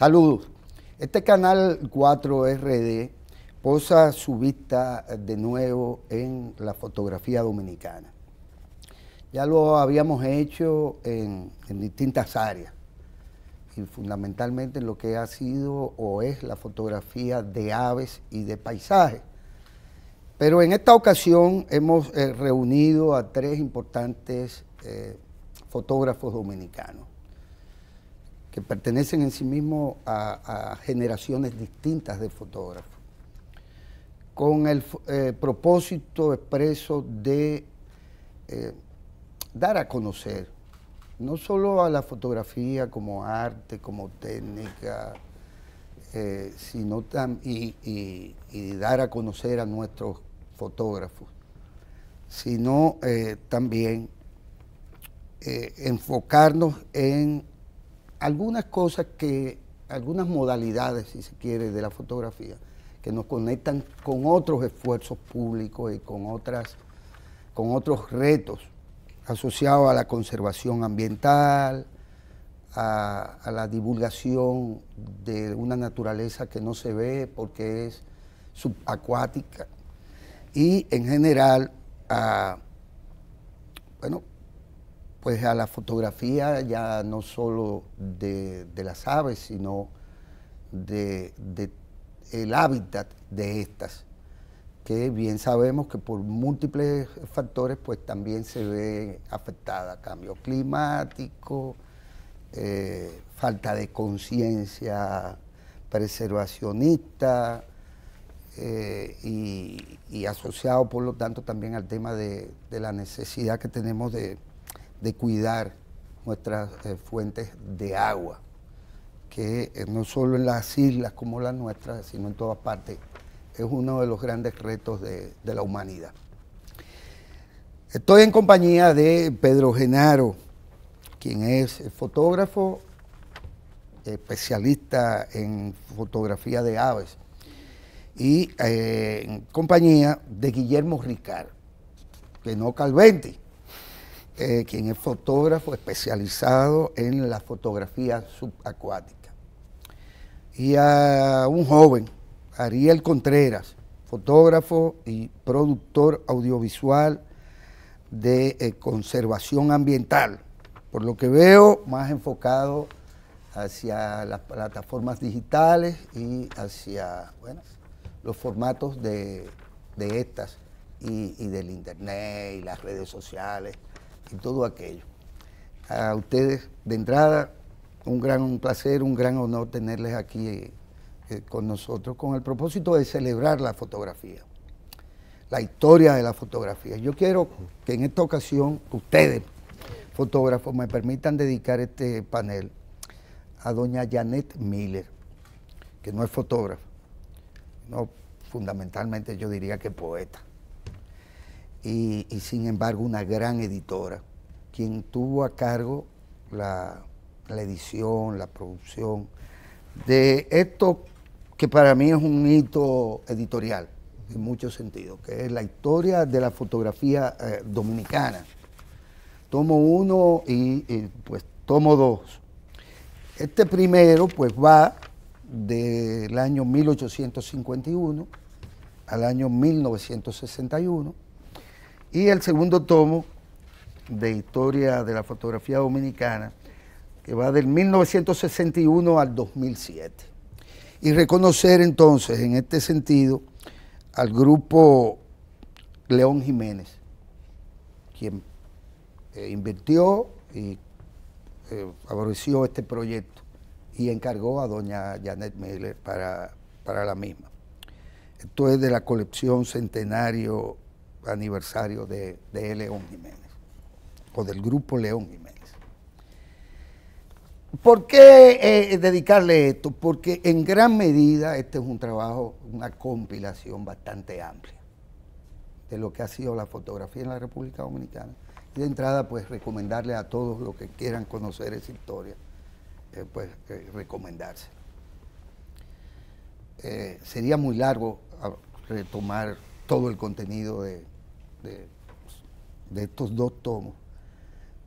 Saludos. Este canal 4RD posa su vista de nuevo en la fotografía dominicana. Ya lo habíamos hecho en, distintas áreas y fundamentalmente en lo que ha sido o es la fotografía de aves y de paisajes. Pero en esta ocasión hemos eh, reunido a tres importantes eh, fotógrafos dominicanos que pertenecen en sí mismos a, generaciones distintas de fotógrafos, con el eh, propósito expreso de eh, dar a conocer no solo a la fotografía como arte, como técnica, eh, sino y, dar a conocer a nuestros fotógrafos, sino también enfocarnos en algunas cosas que, algunas modalidades, si se quiere, de la fotografía, que nos conectan con otros esfuerzos públicos y con, otras, con otros retos asociados a la conservación ambiental, a, la divulgación de una naturaleza que no se ve porque es subacuática y en general a, bueno, pues a la fotografía ya no solo de, las aves, sino de, el hábitat de estas, que bien sabemos que por múltiples factores pues también se ve afectada, cambio climático, eh, falta de conciencia preservacionista eh, y, asociado por lo tanto también al tema de la necesidad que tenemos de de cuidar nuestras eh, fuentes de agua, que eh, no solo en las islas como las nuestras, sino en todas partes, es uno de los grandes retos de, la humanidad. Estoy en compañía de Pedro Genaro, quien es fotógrafo, especialista en fotografía de aves, y eh, en compañía de Guillermo Ricard, que no Calventi, eh, quien es fotógrafo especializado en la fotografía subacuática. Y a un joven, Ariel Contreras, fotógrafo y productor audiovisual de eh, conservación ambiental, por lo que veo más enfocado hacia las plataformas digitales y hacia los formatos de, estas y del Internet y las redes sociales y todo aquello. A ustedes, de entrada, un gran placer, un gran honor tenerles aquí eh, eh, con nosotros con el propósito de celebrar la fotografía, la historia de la fotografía. Yo quiero que en esta ocasión ustedes, fotógrafos, me permitan dedicar este panel a doña Janet Miller, que no es fotógrafa, no, fundamentalmente yo diría que poeta y, sin embargo una gran editora, quien tuvo a cargo la, edición, la producción de esto que para mí es un hito editorial en muchos sentidos, que es la historia de la fotografía eh, dominicana. Tomo uno y, y, pues tomo dos. Este primero pues va del año 1851 al año 1961 y el segundo tomo de Historia de la Fotografía Dominicana, que va del 1961 al 2007. Y reconocer entonces, en este sentido, al grupo León Jiménez, quien eh, invirtió y eh, favoreció este proyecto y encargó a doña Janet Miller para, para la misma. Esto es de la colección Centenario aniversario de, de León Jiménez, o del grupo León Jiménez. ¿Por qué eh, dedicarle esto? Porque en gran medida este es un trabajo, una compilación bastante amplia de lo que ha sido la fotografía en la República Dominicana. Y de entrada, pues recomendarle a todos los que quieran conocer esa historia, eh, pues eh, recomendarse. sería muy largo ah, retomar todo el contenido de, de, estos dos tomos.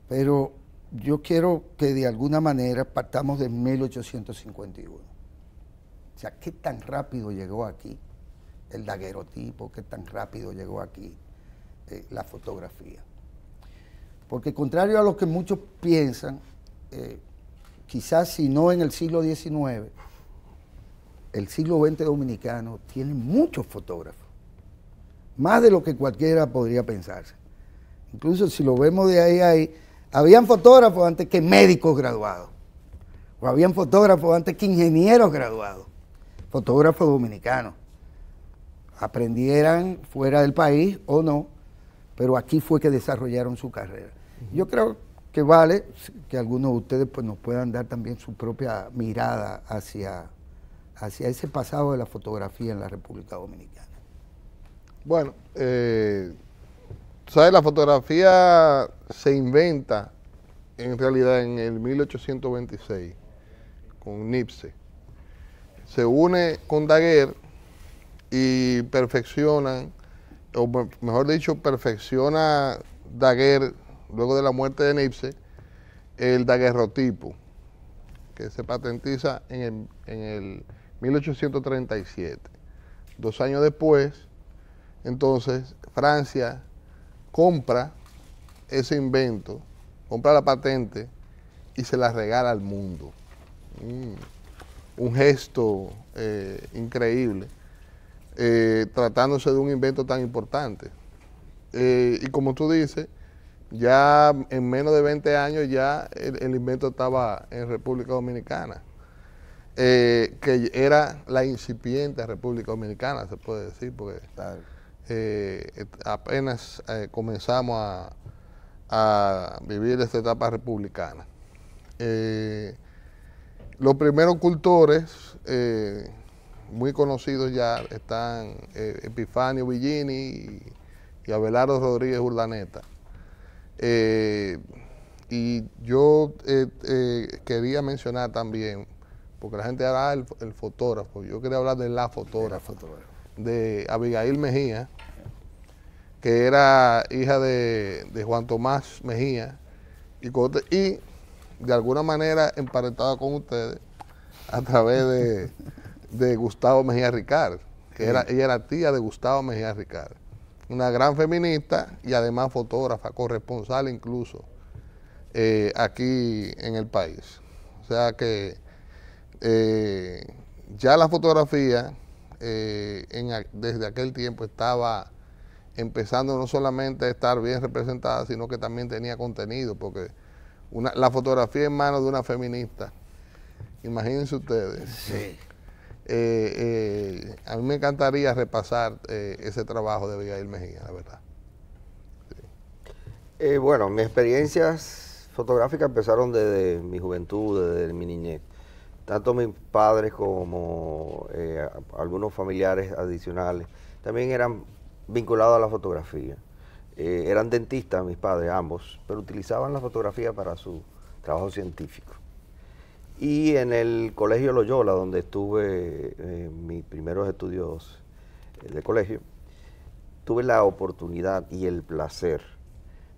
Pero yo quiero que de alguna manera partamos de 1851. O sea, ¿qué tan rápido llegó aquí el daguerrotipo? ¿Qué tan rápido llegó aquí eh, la fotografía? Porque contrario a lo que muchos piensan, eh, quizás si no en el siglo XIX, el siglo XX dominicano tiene muchos fotógrafos más de lo que cualquiera podría pensarse. Incluso si lo vemos de ahí, ahí habían fotógrafos antes que médicos graduados, o habían fotógrafos antes que ingenieros graduados, fotógrafos dominicanos. Aprendieran fuera del país o no, pero aquí fue que desarrollaron su carrera. Yo creo que vale que algunos de ustedes pues, nos puedan dar también su propia mirada hacia, hacia ese pasado de la fotografía en la República Dominicana. Bueno, eh, ¿sabes? La fotografía se inventa en realidad en el 1826 con Nipse. Se une con Daguerre y perfeccionan, o mejor dicho, perfecciona Daguerre, luego de la muerte de Nipse, el daguerrotipo, que se patentiza en el, en el 1837. Dos años después, entonces, Francia compra ese invento, compra la patente y se la regala al mundo. Mm. Un gesto eh, increíble, eh, tratándose de un invento tan importante. Eh, y como tú dices, ya en menos de 20 años ya el, invento estaba en República Dominicana, que era la incipiente República Dominicana, se puede decir, porque... está... Eh, apenas eh, comenzamos a, vivir esta etapa republicana. Eh, los primeros cultores muy conocidos ya están Epifanio Villini y, Abelardo Rodríguez Urdaneta. y yo quería mencionar también, porque la gente habla el, fotógrafo, yo quería hablar de la La fotógrafa de Abigail Mejía, que era hija de, Juan Tomás Mejía, y, de alguna manera emparentada con ustedes a través de, Gustavo Mejía Ricard, que era, ella era tía de Gustavo Mejía Ricard, una gran feminista y además fotógrafa, corresponsal incluso, eh, aquí en el país. O sea que eh, ya la fotografía eh, desde aquel tiempo estaba empezando no solamente a estar bien representada, sino que también tenía contenido, porque la fotografía en manos de una feminista, imagínense ustedes. Eh, eh, a mí me encantaría repasar ese trabajo de Abigail Mejía, la verdad. bueno, mis experiencias fotográficas empezaron desde mi juventud, desde mi niñez tanto mis padres como eh, algunos familiares adicionales, también eran vinculados a la fotografía. Eh, eran dentistas mis padres, ambos, pero utilizaban la fotografía para su trabajo científico. Y en el Colegio Loyola, donde estuve eh, mis primeros estudios de colegio, tuve la oportunidad y el placer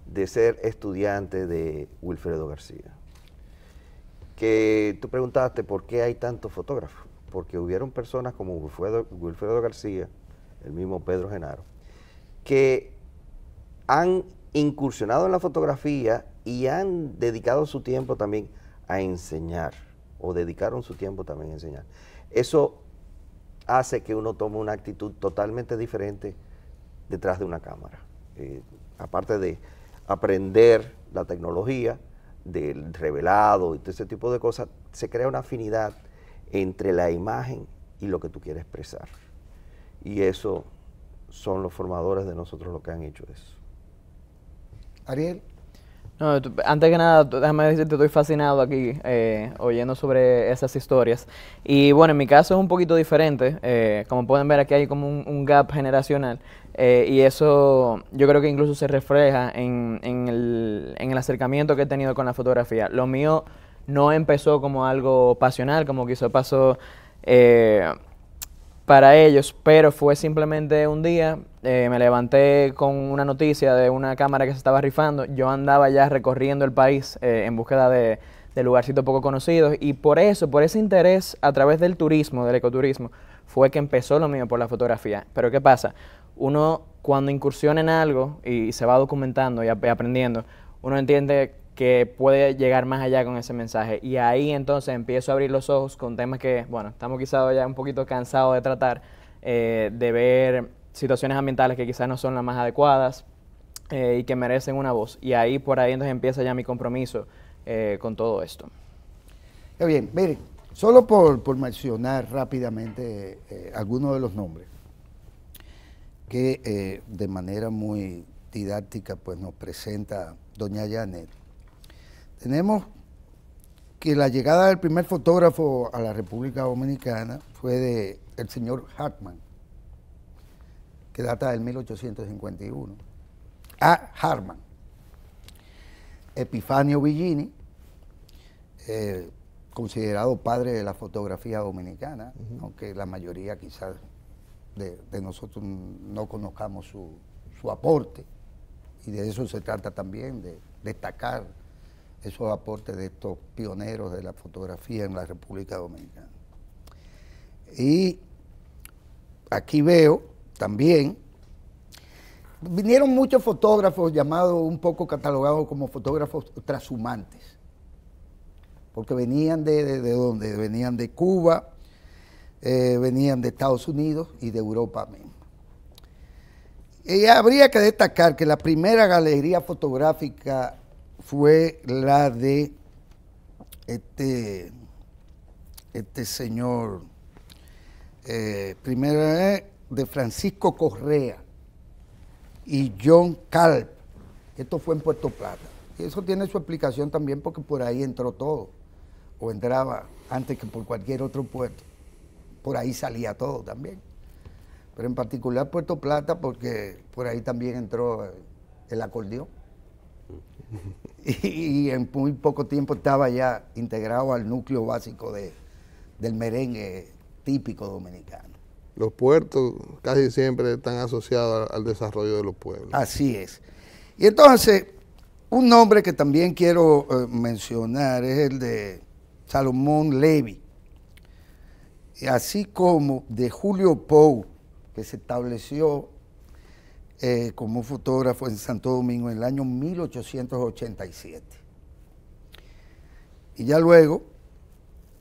de ser estudiante de Wilfredo García que tú preguntaste por qué hay tantos fotógrafos, porque hubieron personas como Wilfredo, García, el mismo Pedro Genaro, que han incursionado en la fotografía y han dedicado su tiempo también a enseñar, o dedicaron su tiempo también a enseñar. Eso hace que uno tome una actitud totalmente diferente detrás de una cámara. Eh, aparte de aprender la tecnología, del revelado y todo ese tipo de cosas, se crea una afinidad entre la imagen y lo que tú quieres expresar. Y eso son los formadores de nosotros los que han hecho eso. Ariel. antes que nada, déjame decirte, estoy fascinado aquí eh, oyendo sobre esas historias. Y bueno, en mi caso es un poquito diferente. Eh, como pueden ver, aquí hay como un gap generacional. Eh, y eso yo creo que incluso se refleja en, el, acercamiento que he tenido con la fotografía. Lo mío no empezó como algo pasional, como quizá pasó eh, para ellos, pero fue simplemente un día, eh, me levanté con una noticia de una cámara que se estaba rifando, yo andaba ya recorriendo el país en búsqueda de, de lugarcitos poco conocidos y por eso, por ese interés a través del turismo, del ecoturismo, fue que empezó lo mío por la fotografía. Pero ¿qué pasa? uno cuando incursiona en algo y se va documentando y aprendiendo, uno entiende que puede llegar más allá con ese mensaje. Y ahí entonces empiezo a abrir los ojos con temas que, bueno, estamos quizás ya un poquito cansados de tratar, eh, de ver situaciones ambientales que quizás no son las más adecuadas eh, y que merecen una voz. Y ahí por ahí entonces empieza ya mi compromiso eh, con todo esto. bien, miren, solo por mencionar rápidamente algunos de los nombres que eh, de manera muy didáctica pues nos presenta doña Janet. Tenemos que la llegada del primer fotógrafo a la República Dominicana fue de el señor Hartman, que data del 1851. A Hartman. Epifanio Villini, eh, considerado padre de la fotografía dominicana, aunque la mayoría quizás de, nosotros no conozcamos su, aporte. Y de eso se trata también, de destacar esos aportes de estos pioneros de la fotografía en la República Dominicana. Y aquí veo también, vinieron muchos fotógrafos llamados, un poco catalogados como fotógrafos trashumantes, porque venían de, de donde, venían de Cuba, eh, venían de Estados Unidos y de Europa mismo. habría que destacar que la primera galería fotográfica fue la de este, este señor, eh, primero eh, de Francisco Correa y John Calp. Esto fue en Puerto Plata. Y eso tiene su explicación también porque por ahí entró todo, o entraba antes que por cualquier otro puerto por ahí salía todo también. Pero en particular Puerto Plata, porque por ahí también entró el acordeón. Y, en muy poco tiempo estaba ya integrado al núcleo básico de, del merengue típico dominicano. Los puertos casi siempre están asociados al, desarrollo de los pueblos. Así es. Y entonces, un nombre que también quiero eh, mencionar es el de Salomón Levy, así como de Julio Pou, que se estableció eh, como fotógrafo en Santo Domingo en el año 1887. Y ya luego,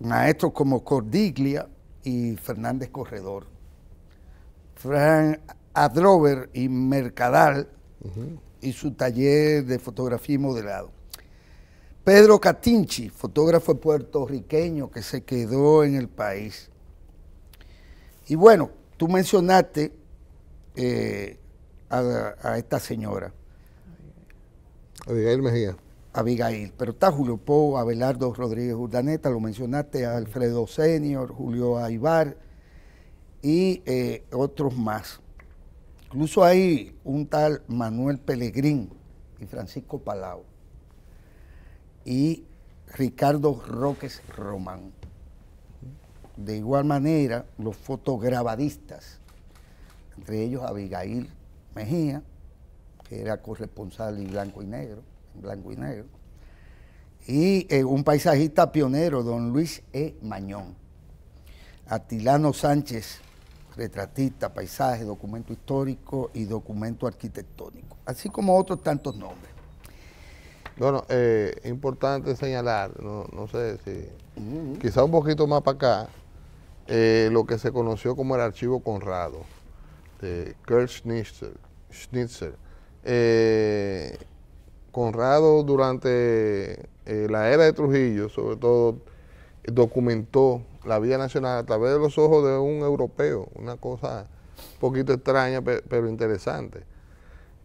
maestros como Cordiglia y Fernández Corredor, Frank Adrover y Mercadal y su taller de fotografía y modelado. Pedro Catinchi, fotógrafo puertorriqueño que se quedó en el país y bueno, tú mencionaste eh, a, esta señora. Abigail Mejía. Abigail, pero está Julio Pou, Abelardo Rodríguez Urdaneta, lo mencionaste, Alfredo Senior, Julio Aibar y eh, otros más. Incluso hay un tal Manuel Pelegrín y Francisco Palau y Ricardo Roques Román. De igual manera, los fotograbadistas, entre ellos Abigail Mejía, que era corresponsal en blanco y negro, blanco y negro, eh, y un paisajista pionero, don Luis E. Mañón. Atilano Sánchez, retratista, paisaje, documento histórico y documento arquitectónico, así como otros tantos nombres. Bueno, eh, importante señalar, no, sé si quizá un poquito más para acá, eh, lo que se conoció como el archivo Conrado de Kurt Schnitzer. Eh, Conrado durante eh, la era de Trujillo, sobre todo, documentó la vida nacional a través de los ojos de un europeo, una cosa un poquito extraña, pero, interesante.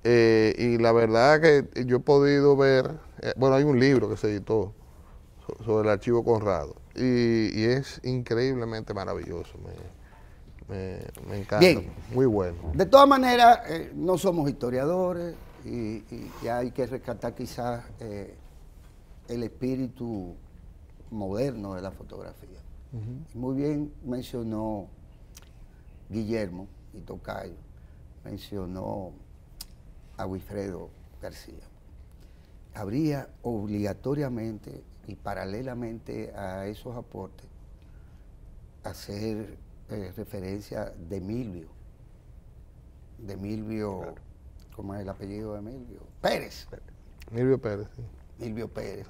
y la verdad que yo he podido ver, bueno, hay un libro que se editó sobre el archivo Conrado y, es increíblemente maravilloso. Me, encanta. Muy bueno. De todas maneras, eh, no somos historiadores y, hay que rescatar quizás eh, el espíritu moderno de la fotografía. Muy bien mencionó Guillermo y Tocayo, mencionó a Wilfredo García. Habría obligatoriamente y paralelamente a esos aportes, hacer eh, referencia de Milvio. De Milvio, ¿cómo es el apellido de Milvio? Pérez. Milvio Pérez, Milvio Pérez,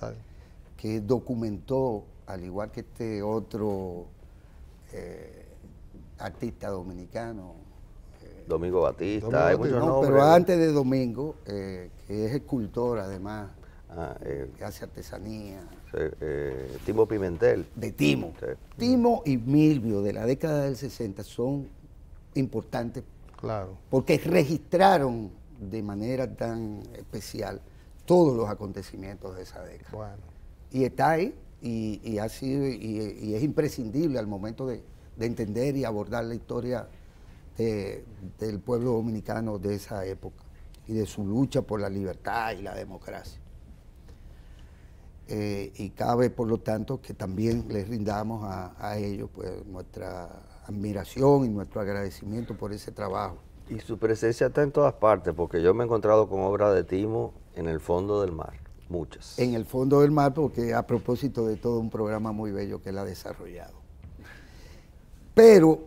que documentó, al igual que este otro eh, artista dominicano. Eh, Domingo Batista, hay muchos nombres. Pero antes de Domingo, que es escultor además, Ah, eh, que hace artesanía. Eh, Timo Pimentel. De Timo. Timo y Milvio de la década del 60 son importantes. Claro. Porque registraron de manera tan especial todos los acontecimientos de esa década. Y está ahí y, ha sido y, es imprescindible al momento de, entender y abordar la historia del pueblo dominicano de esa época y de su lucha por la libertad y la democracia. Eh, y cabe, por lo tanto, que también les rindamos a, ellos pues, nuestra admiración y nuestro agradecimiento por ese trabajo. Y su presencia está en todas partes, porque yo me he encontrado con obras de Timo en el fondo del mar, muchas. En el fondo del mar, porque a propósito de todo un programa muy bello que él ha desarrollado. Pero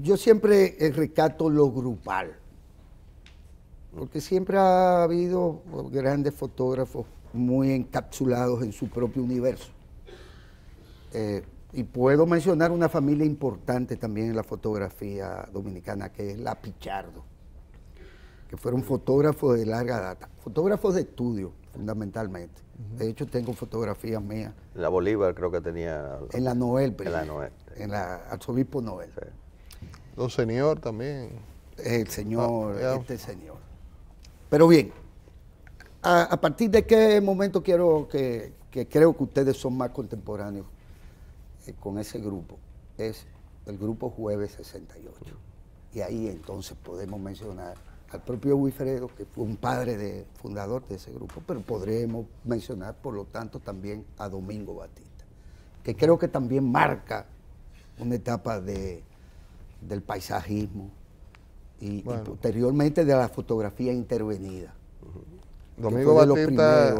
yo siempre eh, recato lo grupal, porque siempre ha habido grandes fotógrafos muy encapsulados en su propio universo. Eh, y puedo mencionar una familia importante también en la fotografía dominicana, que es la Pichardo, que fueron fotógrafos de larga data, fotógrafos de estudio fundamentalmente. De hecho, tengo fotografías mías. En la Bolívar creo que tenía... En la Noel, pero En la Noel. En la Arzobispo Noel. Sí. Señor también. El señor, ah, este señor. Pero bien, a, partir de qué momento quiero que, creo que ustedes son más contemporáneos eh, con ese grupo? Es el grupo Jueves 68. Y ahí entonces podemos mencionar al propio Wilfredo, que fue un padre de, fundador de ese grupo, pero podremos mencionar, por lo tanto, también a Domingo Batista, que creo que también marca una etapa del paisajismo y posteriormente de la fotografía intervenida. Domingo Batista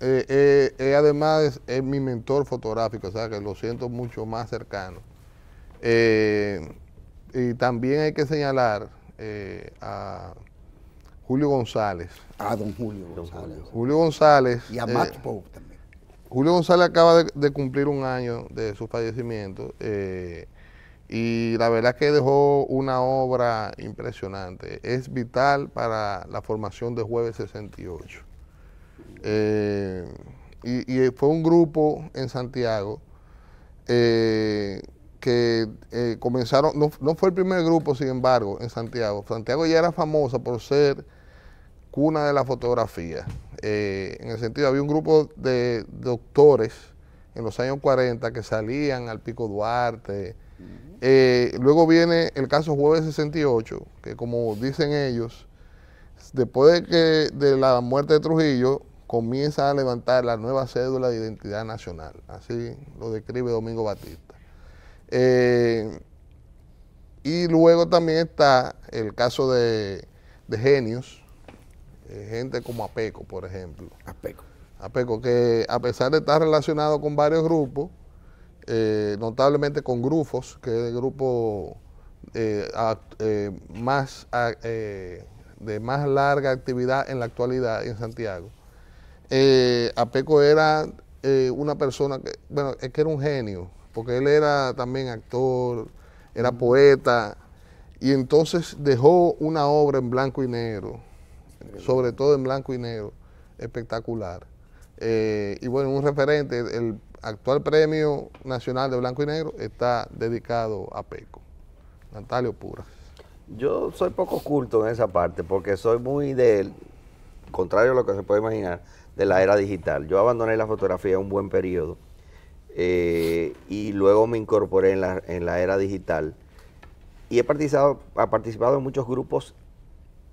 eh, eh, eh, además es, mi mentor fotográfico, o sea que lo siento mucho más cercano. y también hay que señalar a Julio González. A ah, don Julio González. Julio González. Y a también. Julio González acaba de, cumplir un año de su fallecimiento y la verdad que dejó una obra impresionante. Es vital para la formación de Jueves 68. Eh, y, fue un grupo en Santiago eh, que eh, comenzaron, no, no, fue el primer grupo, sin embargo, en Santiago. Santiago ya era famosa por ser cuna de la fotografía. en el sentido, había un grupo de doctores en los años 40 que salían al Pico Duarte eh, luego viene el caso Jueves 68, que como dicen ellos, después de, que, de la muerte de Trujillo, comienza a levantar la nueva cédula de identidad nacional. Así lo describe Domingo Batista. Eh, y luego también está el caso de, genios, eh, gente como Apeco, por ejemplo. Apeco. Apeco, que a pesar de estar relacionado con varios grupos, eh, notablemente con Grufos, que es el grupo eh, eh, más, de más larga actividad en la actualidad en Santiago. Apeco era una persona que, bueno, es que era un genio, porque él era también actor, era poeta, y entonces dejó una obra en blanco y negro, sobre todo en blanco y negro, espectacular. y bueno, un referente, el actual Premio Nacional de Blanco y Negro está dedicado a Peco, Natalio pura Yo soy poco oculto en esa parte porque soy muy del, contrario a lo que se puede imaginar, de la era digital. Yo abandoné la fotografía un buen periodo eh, y luego me incorporé en la, en la era digital y he participado, ha participado en muchos grupos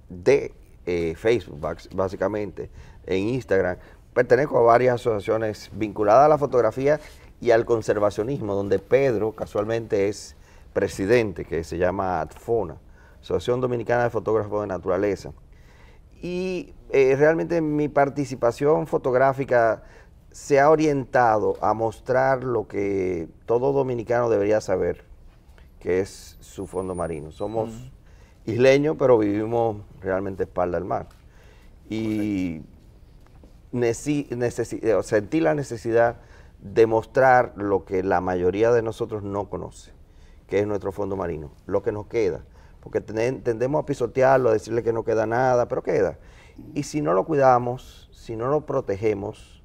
de eh, Facebook, básicamente, en Instagram, pertenezco a varias asociaciones vinculadas a la fotografía y al conservacionismo, donde Pedro casualmente es presidente, que se llama ADFONA, Asociación Dominicana de Fotógrafos de Naturaleza. Y eh, realmente mi participación fotográfica se ha orientado a mostrar lo que todo dominicano debería saber, que es su fondo marino. Somos isleños, pero vivimos realmente espalda al mar. Y eh, sentí la necesidad de mostrar lo que la mayoría de nosotros no conoce, que es nuestro fondo marino, lo que nos queda, porque tendemos a pisotearlo, a decirle que no queda nada, pero queda. Y si no lo cuidamos, si no lo protegemos,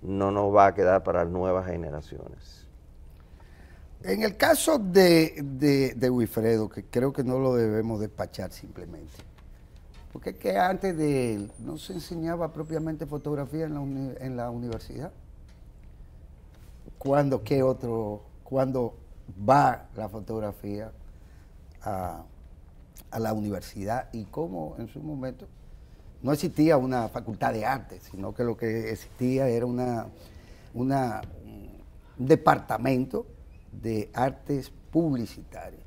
no nos va a quedar para nuevas generaciones. En el caso de, de, Wilfredo, que creo que no lo debemos despachar simplemente, porque es que antes de él no se enseñaba propiamente fotografía en la, universidad. ¿Cuándo qué otro, va la fotografía a, la universidad y cómo en su momento no existía una facultad de arte, sino que lo que existía era una, una un departamento de artes publicitarias.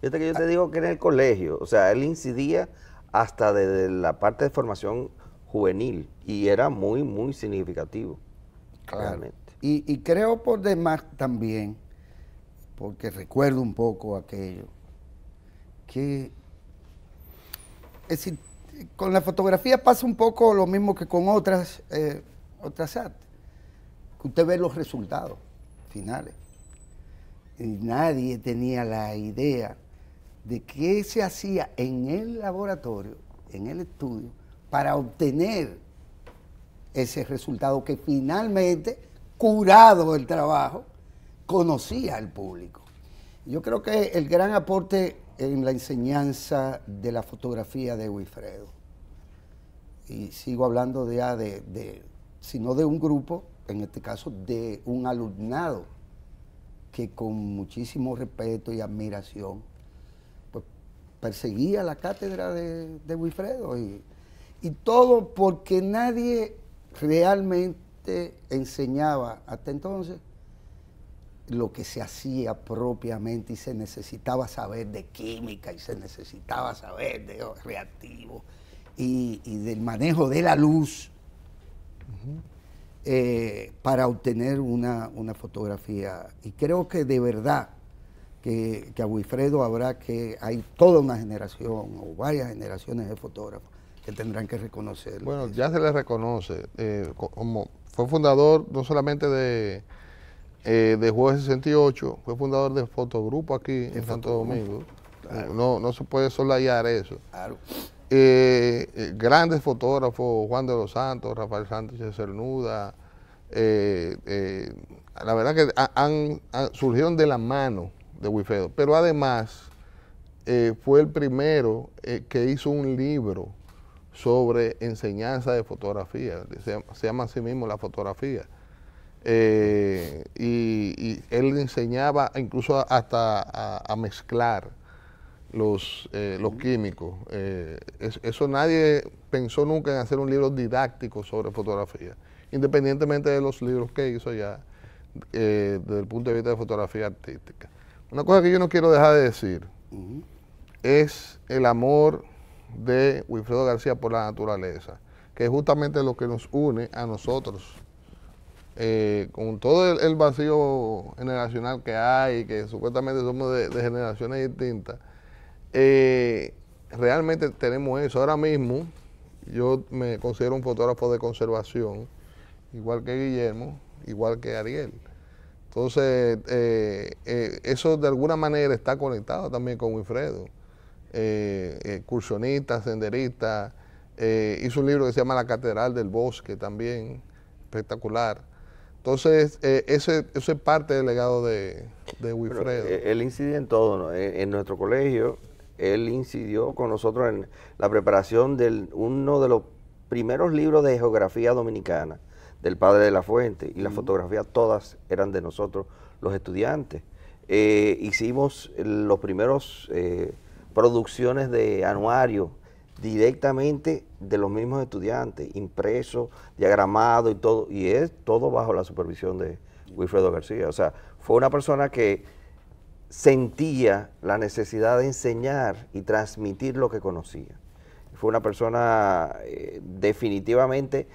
Fíjate que yo te digo que en el colegio, o sea, él incidía hasta desde la parte de formación juvenil y era muy, muy significativo. Claramente. Y, creo por demás también, porque recuerdo un poco aquello, que es con la fotografía pasa un poco lo mismo que con otras, eh, otras artes, que usted ve los resultados finales. Y nadie tenía la idea de qué se hacía en el laboratorio, en el estudio, para obtener ese resultado que finalmente, curado el trabajo, conocía al público. Yo creo que el gran aporte en la enseñanza de la fotografía de Wilfredo, y sigo hablando ya ah, de, de, sino de un grupo, en este caso de un alumnado, que con muchísimo respeto y admiración perseguía la cátedra de, Wilfredo y, todo porque nadie realmente enseñaba hasta entonces lo que se hacía propiamente y se necesitaba saber de química y se necesitaba saber de reactivo y, del manejo de la luz eh, para obtener una, una, fotografía. Y creo que de verdad que, a Wilfredo habrá que hay toda una generación o varias generaciones de fotógrafos que tendrán que reconocerlo. Bueno, ya se le reconoce. Eh, como fue fundador no solamente de, eh, de Jueves 68, fue fundador de Fotogrupo aquí en Santo Domingo. No, no se puede solayar eso. Claro. Eh, eh, grandes fotógrafos, Juan de los Santos, Rafael Sánchez Cernuda, la verdad que surgieron de la mano de Wifredo. Pero además eh, fue el primero eh, que hizo un libro sobre enseñanza de fotografía, se, llama así mismo la fotografía. Eh, y, él enseñaba incluso hasta a, mezclar los, los químicos. eso nadie pensó nunca en hacer un libro didáctico sobre fotografía, independientemente de los libros que hizo ya desde el punto de vista de fotografía artística. Una cosa que yo no quiero dejar de decir es el amor de Wilfredo García por la naturaleza, que es justamente lo que nos une a nosotros. Eh, con todo el, vacío generacional que hay, que supuestamente somos de, generaciones distintas, eh, realmente tenemos eso. Ahora mismo yo me considero un fotógrafo de conservación, igual que Guillermo, igual que Ariel. Entonces, eh, eh, eso de alguna manera está conectado también con Wilfredo. Eh, excursionista, senderista, hizo un libro que se llama La Catedral del Bosque también, espectacular. Entonces, eso es parte del legado de, Wilfredo. él incidió en todo, en, nuestro colegio, él incidió con nosotros en la preparación de uno de los primeros libros de geografía dominicana del padre de la fuente y las fotografías todas eran de nosotros los estudiantes. Eh, hicimos eh, los primeros eh, producciones de anuario directamente de los mismos estudiantes, impreso, diagramado y todo, y es todo bajo la supervisión de Wilfredo García. O sea, fue una persona que sentía la necesidad de enseñar y transmitir lo que conocía. Fue una persona definitivamente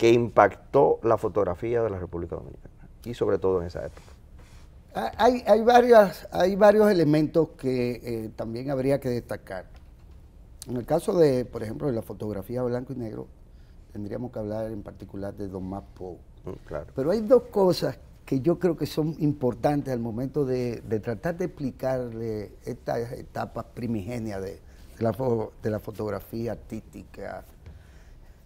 que impactó la fotografía de la República Dominicana y sobre todo en esa época? Hay, varias, hay varios elementos que eh, también habría que destacar. En el caso de, por ejemplo, de la fotografía blanco y negro, tendríamos que hablar en particular de Don Mapo. Mm, claro. Pero hay dos cosas que yo creo que son importantes al momento de, tratar de explicarle estas etapas primigenias de, la, de la fotografía artística,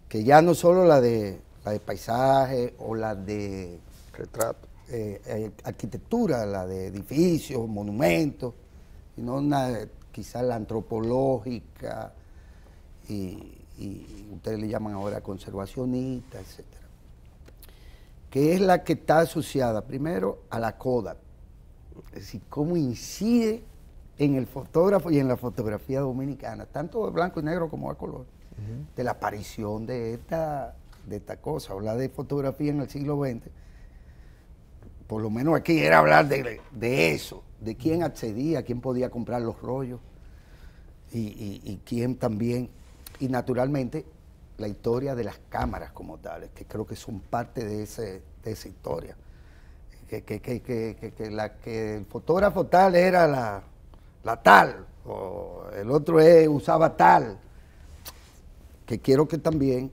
que ya no solo la de la de paisaje o la de retrato. Eh, eh, arquitectura, la de edificios, monumentos, sino una, quizás la antropológica, y, ustedes le llaman ahora conservacionista, etc. Que es la que está asociada primero a la coda, es decir, cómo incide en el fotógrafo y en la fotografía dominicana, tanto de blanco y negro como a color, de la aparición de esta de esta cosa, hablar de fotografía en el siglo XX, por lo menos aquí era hablar de, eso, de quién accedía, quién podía comprar los rollos y, quién también. Y naturalmente la historia de las cámaras como tales, que creo que son parte de, ese, esa historia. Que, que, el fotógrafo tal era la, la tal, o el otro usaba tal, que quiero que también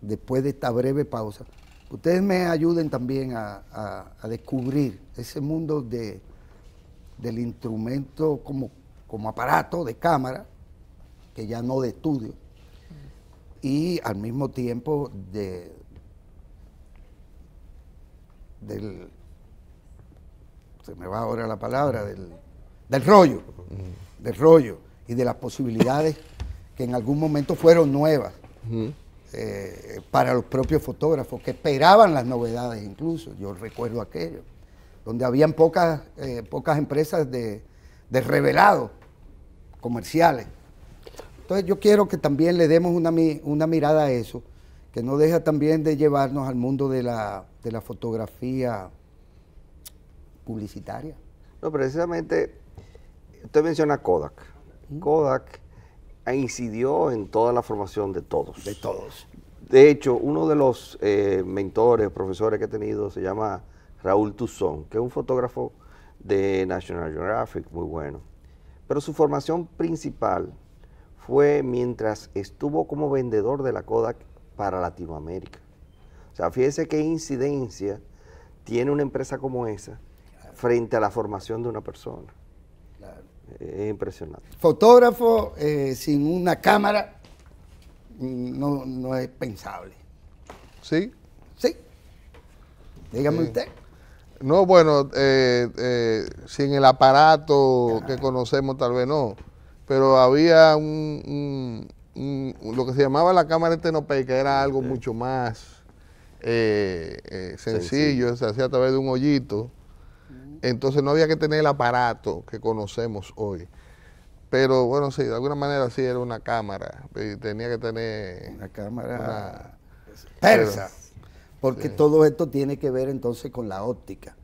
después de esta breve pausa, ustedes me ayuden también a, descubrir ese mundo de, del instrumento como, como aparato de cámara, que ya no de estudio, y al mismo tiempo de, del, se me va ahora la palabra, del, rollo, del rollo y de las posibilidades que en algún momento fueron nuevas. Eh, para los propios fotógrafos que esperaban las novedades incluso. Yo recuerdo aquello, donde habían pocas, eh, pocas empresas de, de revelados comerciales. Entonces yo quiero que también le demos una, una mirada a eso, que no deja también de llevarnos al mundo de la, de la fotografía publicitaria. No, precisamente, usted menciona Kodak. Kodak incidió en toda la formación de todos. De todos. De hecho, uno de los eh, mentores, profesores que he tenido se llama Raúl Tuzón, que es un fotógrafo de National Geographic, muy bueno. Pero su formación principal fue mientras estuvo como vendedor de la Kodak para Latinoamérica. O sea, fíjese qué incidencia tiene una empresa como esa frente a la formación de una persona es impresionante. Fotógrafo eh, sin una cámara no, no, es pensable. ¿Sí? Sí. Dígame usted. No, bueno, eh, eh, sin el aparato que conocemos tal vez no, pero había un, lo que se llamaba la cámara que era algo mucho más sencillo, sencillo, se hacía a través de un hoyito entonces no había que tener el aparato que conocemos hoy. Pero bueno, sí, de alguna manera sí era una cámara. Y tenía que tener... Una cámara persa. porque todo esto tiene que ver entonces con la óptica.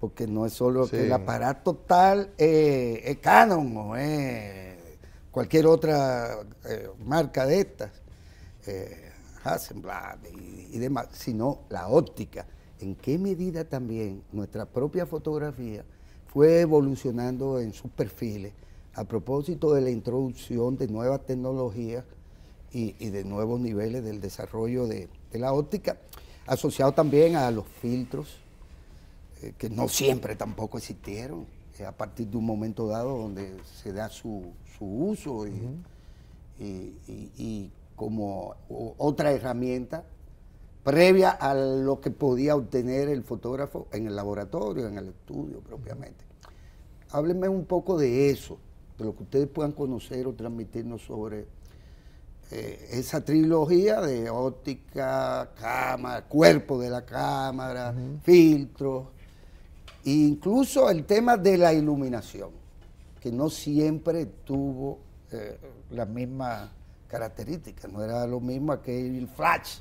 Porque no es solo que el aparato tal eh, es Canon o es cualquier otra eh, marca de estas, eh, Hasselblad y demás, sino la óptica en qué medida también nuestra propia fotografía fue evolucionando en sus perfiles a propósito de la introducción de nuevas tecnologías y, de nuevos niveles del desarrollo de, la óptica, asociado también a los filtros, eh, que no siempre tampoco existieron, eh, a partir de un momento dado donde se da su, uso y como otra herramienta previa a lo que podía obtener el fotógrafo en el laboratorio, en el estudio propiamente. Háblenme un poco de eso, de lo que ustedes puedan conocer o transmitirnos sobre eh, esa trilogía de óptica, cámara, cuerpo de la cámara, filtro, filtros, e incluso el tema de la iluminación, que no siempre tuvo eh, la las mismas características, no era lo mismo que el flash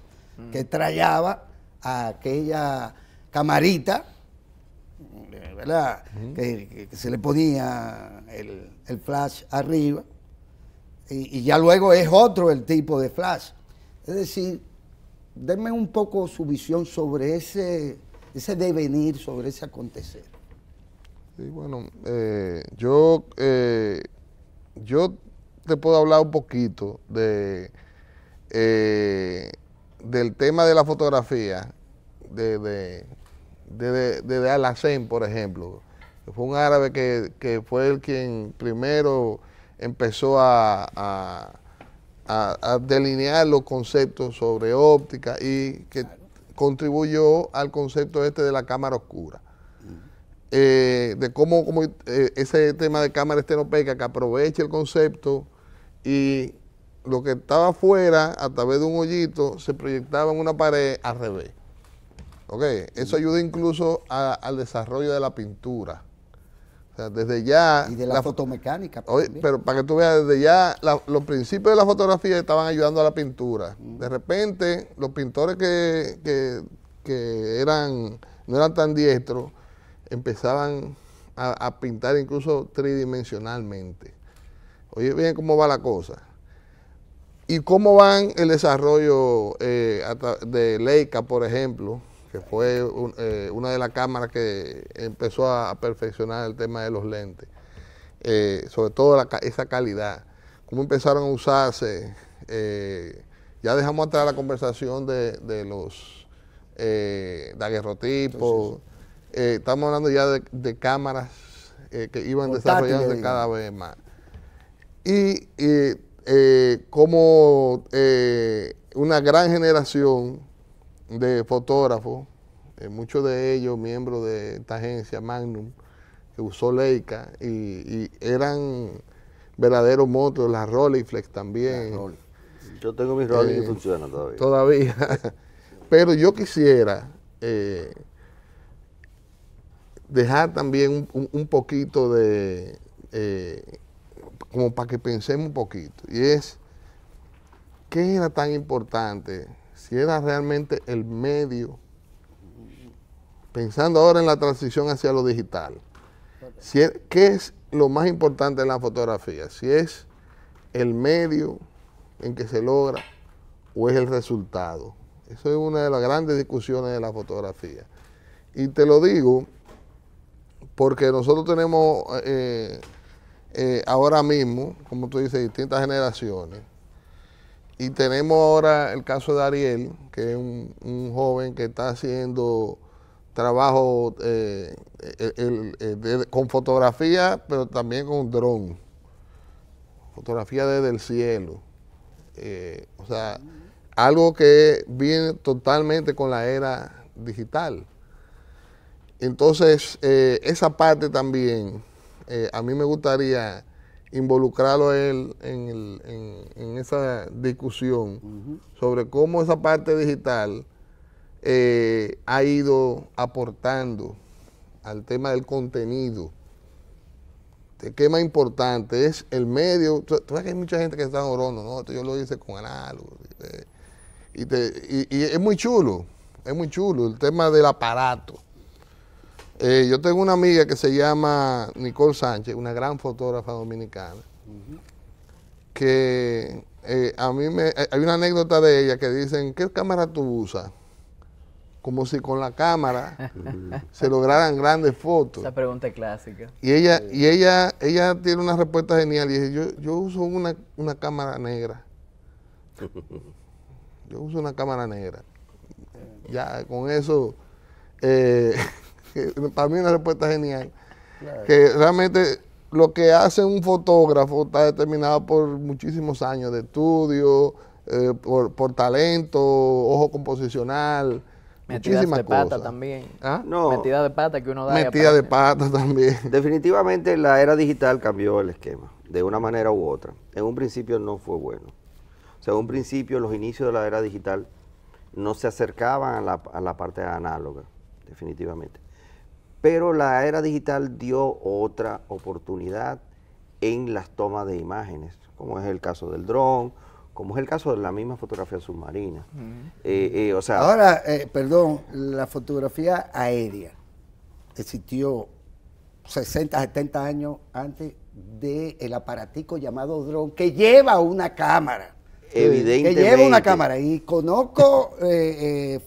que trayaba a aquella camarita, ¿verdad? Que, se le ponía el, flash arriba. Y, ya luego es otro el tipo de flash. Es decir, denme un poco su visión sobre ese, ese devenir, sobre ese acontecer. Sí, bueno, eh, yo, eh, yo te puedo hablar un poquito de eh, del tema de la fotografía, de, de, de, por ejemplo, fue un árabe que, que, fue el quien primero empezó a, a, delinear los conceptos sobre óptica y que contribuyó al concepto este de la cámara oscura. Eh, de cómo, eh, ese tema de cámara estenopeca que aproveche el concepto y lo que estaba afuera, a través de un hoyito, se proyectaba en una pared al revés. ¿Ok? Eso mm. ayuda incluso al desarrollo de la pintura. O sea, desde ya... Y de la, fotomecánica. pero para que tú veas, desde ya los principios de la fotografía estaban ayudando a la pintura. Mm. De repente, los pintores que, eran, no eran tan diestros, empezaban a, a pintar incluso tridimensionalmente. Oye bien cómo va la cosa. ¿Y cómo van el desarrollo eh, de Leica, por ejemplo, que fue eh, una de las cámaras que empezó a, perfeccionar el tema de los lentes? Eh, sobre todo esa calidad. ¿Cómo empezaron a usarse? ya dejamos atrás la conversación de, de los daguerrotipos. estamos hablando ya de, cámaras que iban desarrollándose cada vez más. Y eh, como eh, una gran generación de fotógrafos, eh, muchos de ellos miembros de esta agencia Magnum, que usó Leica, y, eran verdaderos motos, la Rolleiflex también. Yo tengo mis Rolleiflex que funcionan todavía. Todavía. Pero yo quisiera dejar también un, poquito de, eh, como para que pensemos un poquito, y es, ¿qué era tan importante? Si era realmente el medio, pensando ahora en la transición hacia lo digital, si ¿qué es lo más importante en la fotografía? Si es el medio en que se logra o es el resultado. Eso es una de las grandes discusiones de la fotografía. Y te lo digo porque nosotros tenemos eh, eh, ahora mismo, como tú dices, distintas generaciones. Y tenemos ahora el caso de Ariel, que es un, joven que está haciendo trabajo eh, eh, con fotografía, pero también con dron. Fotografía desde el cielo. o sea, algo que viene totalmente con la era digital. Entonces, esa parte también eh, a mí me gustaría involucrarlo él en, esa discusión sobre cómo esa parte digital eh, ha ido aportando al tema del contenido. ¿Qué más importante es el medio. Tú, ves que hay mucha gente que está orando, ¿no? Yo lo hice con análogo. Eh, y es muy chulo, es muy chulo el tema del aparato eh, yo tengo una amiga que se llama Nicole Sánchez, una gran fotógrafa dominicana, que eh, a mí me... Eh, hay una anécdota de ella que dicen, ¿qué cámara tú usas? como si con la cámara se lograran grandes fotos. Esa pregunta es clásica. Y ella, y ella, ella tiene una respuesta genial. Y dice, yo, uso una, una, cámara negra. Yo uso una cámara negra. Ya, con eso eh, para mí una respuesta genial. Que realmente lo que hace un fotógrafo está determinado por muchísimos años de estudio, eh, por, talento, ojo composicional. de pata también. ¿Ah? Metida de pata que uno da. Metida de pata también. Definitivamente la era digital cambió el esquema, de una manera u otra. En un principio no fue bueno. O sea, en un principio los inicios de la era digital no se acercaban a la parte análoga, definitivamente. Pero la era digital dio otra oportunidad en las tomas de imágenes, como es el caso del dron, como es el caso de la misma fotografía submarina. Eh, eh, o sea, Ahora, eh, perdón, la fotografía aérea existió 60, 70 años antes del aparatico llamado dron que lleva una cámara. Evidentemente. Que lleva una cámara. Y conozco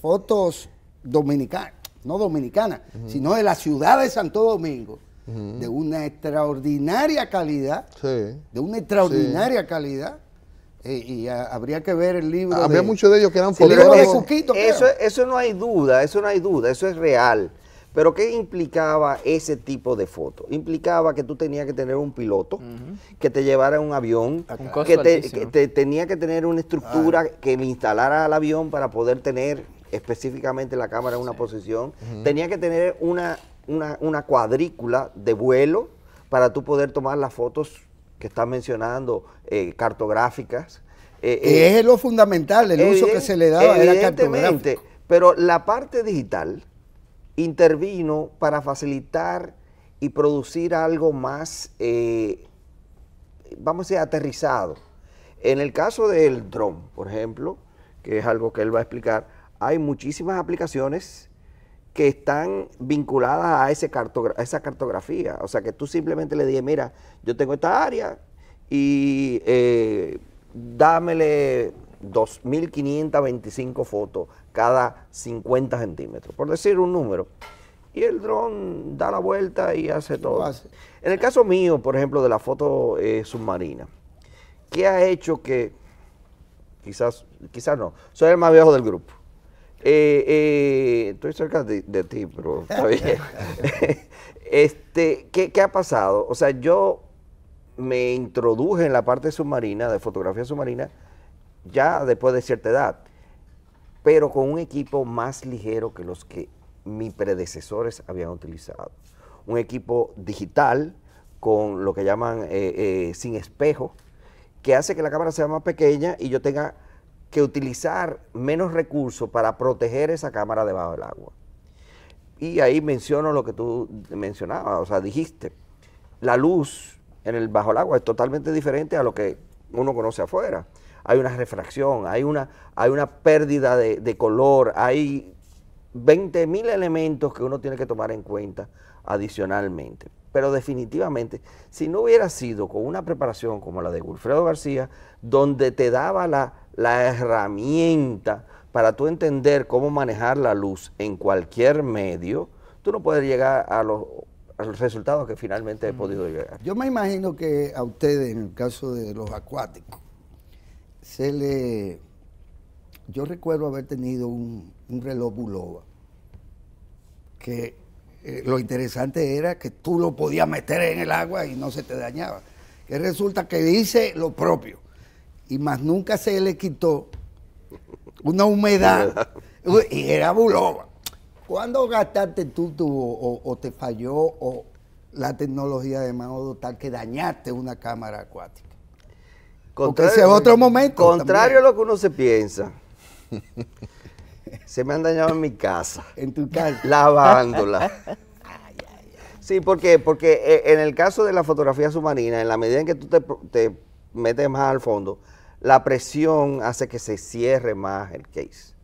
fotos dominicanas no dominicana, sino de la ciudad de Santo Domingo, de una extraordinaria calidad, de una extraordinaria calidad. Eh, y habría que ver el libro. Había muchos de ellos que eran fotos. eso, no hay duda, eso no hay duda, eso es real. Pero ¿qué implicaba ese tipo de foto? Implicaba que tú tenías que tener un piloto, que te llevara un avión, que, te, tenía que tener una estructura ah. que me instalara al avión para poder tener específicamente la cámara en una posición, tenía que tener una, cuadrícula de vuelo para tú poder tomar las fotos que estás mencionando, eh, cartográficas. Eh, eh, es lo fundamental, el uso que se le daba era cartográfico. Pero la parte digital intervino para facilitar y producir algo más, vamos a decir, aterrizado. En el caso del dron, por ejemplo, que es algo que él va a explicar, hay muchísimas aplicaciones que están vinculadas a, ese esa cartografía. O sea, que tú simplemente le dices, mira, yo tengo esta área y eh, dámele 2.525 fotos cada 50 centímetros, por decir un número. Y el dron da la vuelta y hace todo. En el caso mío, por ejemplo, de la foto eh, submarina, ¿qué ha hecho que, quizás, quizás no, soy el más viejo del grupo, eh, eh, estoy cerca de, ti, pero está bien. este, ¿qué, ha pasado? O sea, yo me introduje en la parte submarina, de fotografía submarina, ya después de cierta edad, pero con un equipo más ligero que los que mis predecesores habían utilizado. Un equipo digital con lo que llaman eh, eh, sin espejo, que hace que la cámara sea más pequeña y yo tenga que utilizar menos recursos para proteger esa cámara debajo del agua. Y ahí menciono lo que tú mencionabas, o sea, dijiste, la luz en el bajo el agua es totalmente diferente a lo que uno conoce afuera. Hay una refracción, hay una, hay una pérdida de, de color, hay 20.000 elementos que uno tiene que tomar en cuenta adicionalmente. Pero definitivamente, si no hubiera sido con una preparación como la de Wilfredo García, donde te daba la, la herramienta para tú entender cómo manejar la luz en cualquier medio, tú no puedes llegar a los, resultados que finalmente he podido mm. llegar. Yo me imagino que a ustedes, en el caso de los acuáticos, se le... Yo recuerdo haber tenido un, reloj Bulova, que eh, lo interesante era que tú lo podías meter en el agua y no se te dañaba. Que resulta que dice lo propio y más nunca se le quitó una humedad y era buloba. ¿Cuándo gastaste tú, tú o, te falló o la tecnología de mano tal que dañaste una cámara acuática? ese es otro momento. Contrario a lo que uno se piensa. se me han dañado en mi casa. En tu casa. Lavándola. Sí, ¿por qué? Porque eh, en el caso de la fotografía submarina, en la medida en que tú te metes más al fondo, la presión hace que se cierre más el case.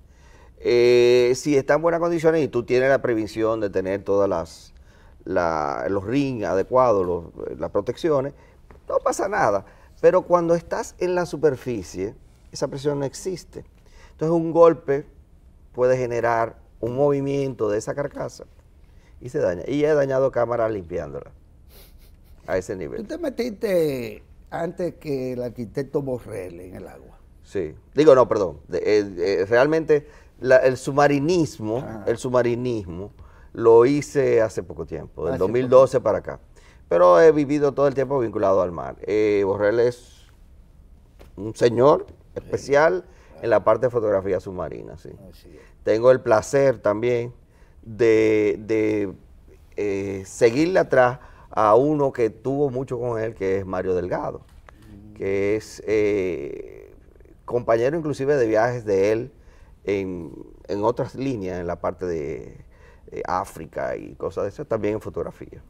Eh, si está en buenas condiciones y tú tienes la previsión de tener todas las los rings adecuados, eh, las protecciones, no pasa nada. Pero cuando estás en la superficie, esa presión no existe. Entonces un golpe puede generar un movimiento de esa carcasa y se daña. Y he dañado cámaras limpiándola a ese nivel. Tú te metiste antes que el arquitecto Borrell en el agua. Sí, digo, no, perdón. Eh, realmente el submarinismo, ah. el submarinismo lo hice hace poco tiempo, del 2012 para acá. Pero he vivido todo el tiempo vinculado al mar. Eh, Borrell es un señor especial en la parte de fotografía submarina, sí. Tengo el placer también de eh, seguirle atrás a uno que tuvo mucho con él, que es Mario Delgado, que es eh, compañero inclusive de viajes de él en, otras líneas, en la parte de, eh, África y cosas de esas, también en fotografía.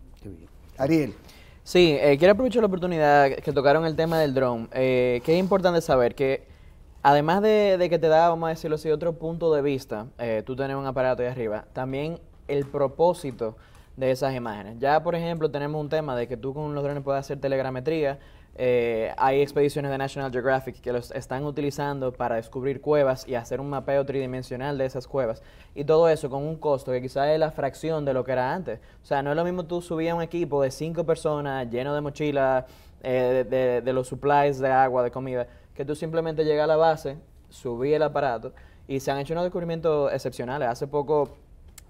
Ariel. Sí, eh, quiero aprovechar la oportunidad que tocaron el tema del dron Qué que es importante saber que además de, que te da, vamos a decirlo así, otro punto de vista, tú tienes un aparato ahí arriba, también el propósito de esas imágenes. Ya, por ejemplo, tenemos un tema de que tú con los drones puedes hacer telegrametría. Eh, hay expediciones de National Geographic que los están utilizando para descubrir cuevas y hacer un mapeo tridimensional de esas cuevas. Y todo eso con un costo que quizás es la fracción de lo que era antes. O sea, no es lo mismo tú subías un equipo de cinco personas lleno de mochilas, eh, de, los supplies de agua, de comida, que tú simplemente llegas a la base, subí el aparato y se han hecho unos descubrimientos excepcionales. Hace poco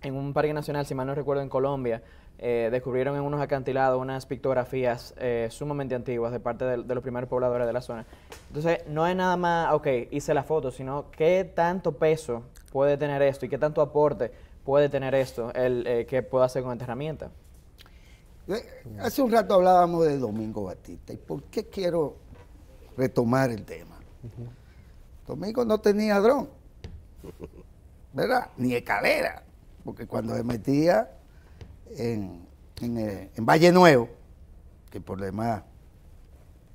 en un parque nacional, si mal no recuerdo, en Colombia, eh, descubrieron en unos acantilados unas pictografías eh, sumamente antiguas de parte de, los primeros pobladores de la zona. Entonces, no es nada más, ok, hice la foto, sino qué tanto peso puede tener esto y qué tanto aporte puede tener esto, el eh, que puedo hacer con esta herramienta. Hace un rato hablábamos de Domingo Batista y por qué quiero retomar el tema. Domingo no tenía dron, ¿verdad? Ni escalera porque cuando me metía en, eh, en, Valle Nuevo, que por demás,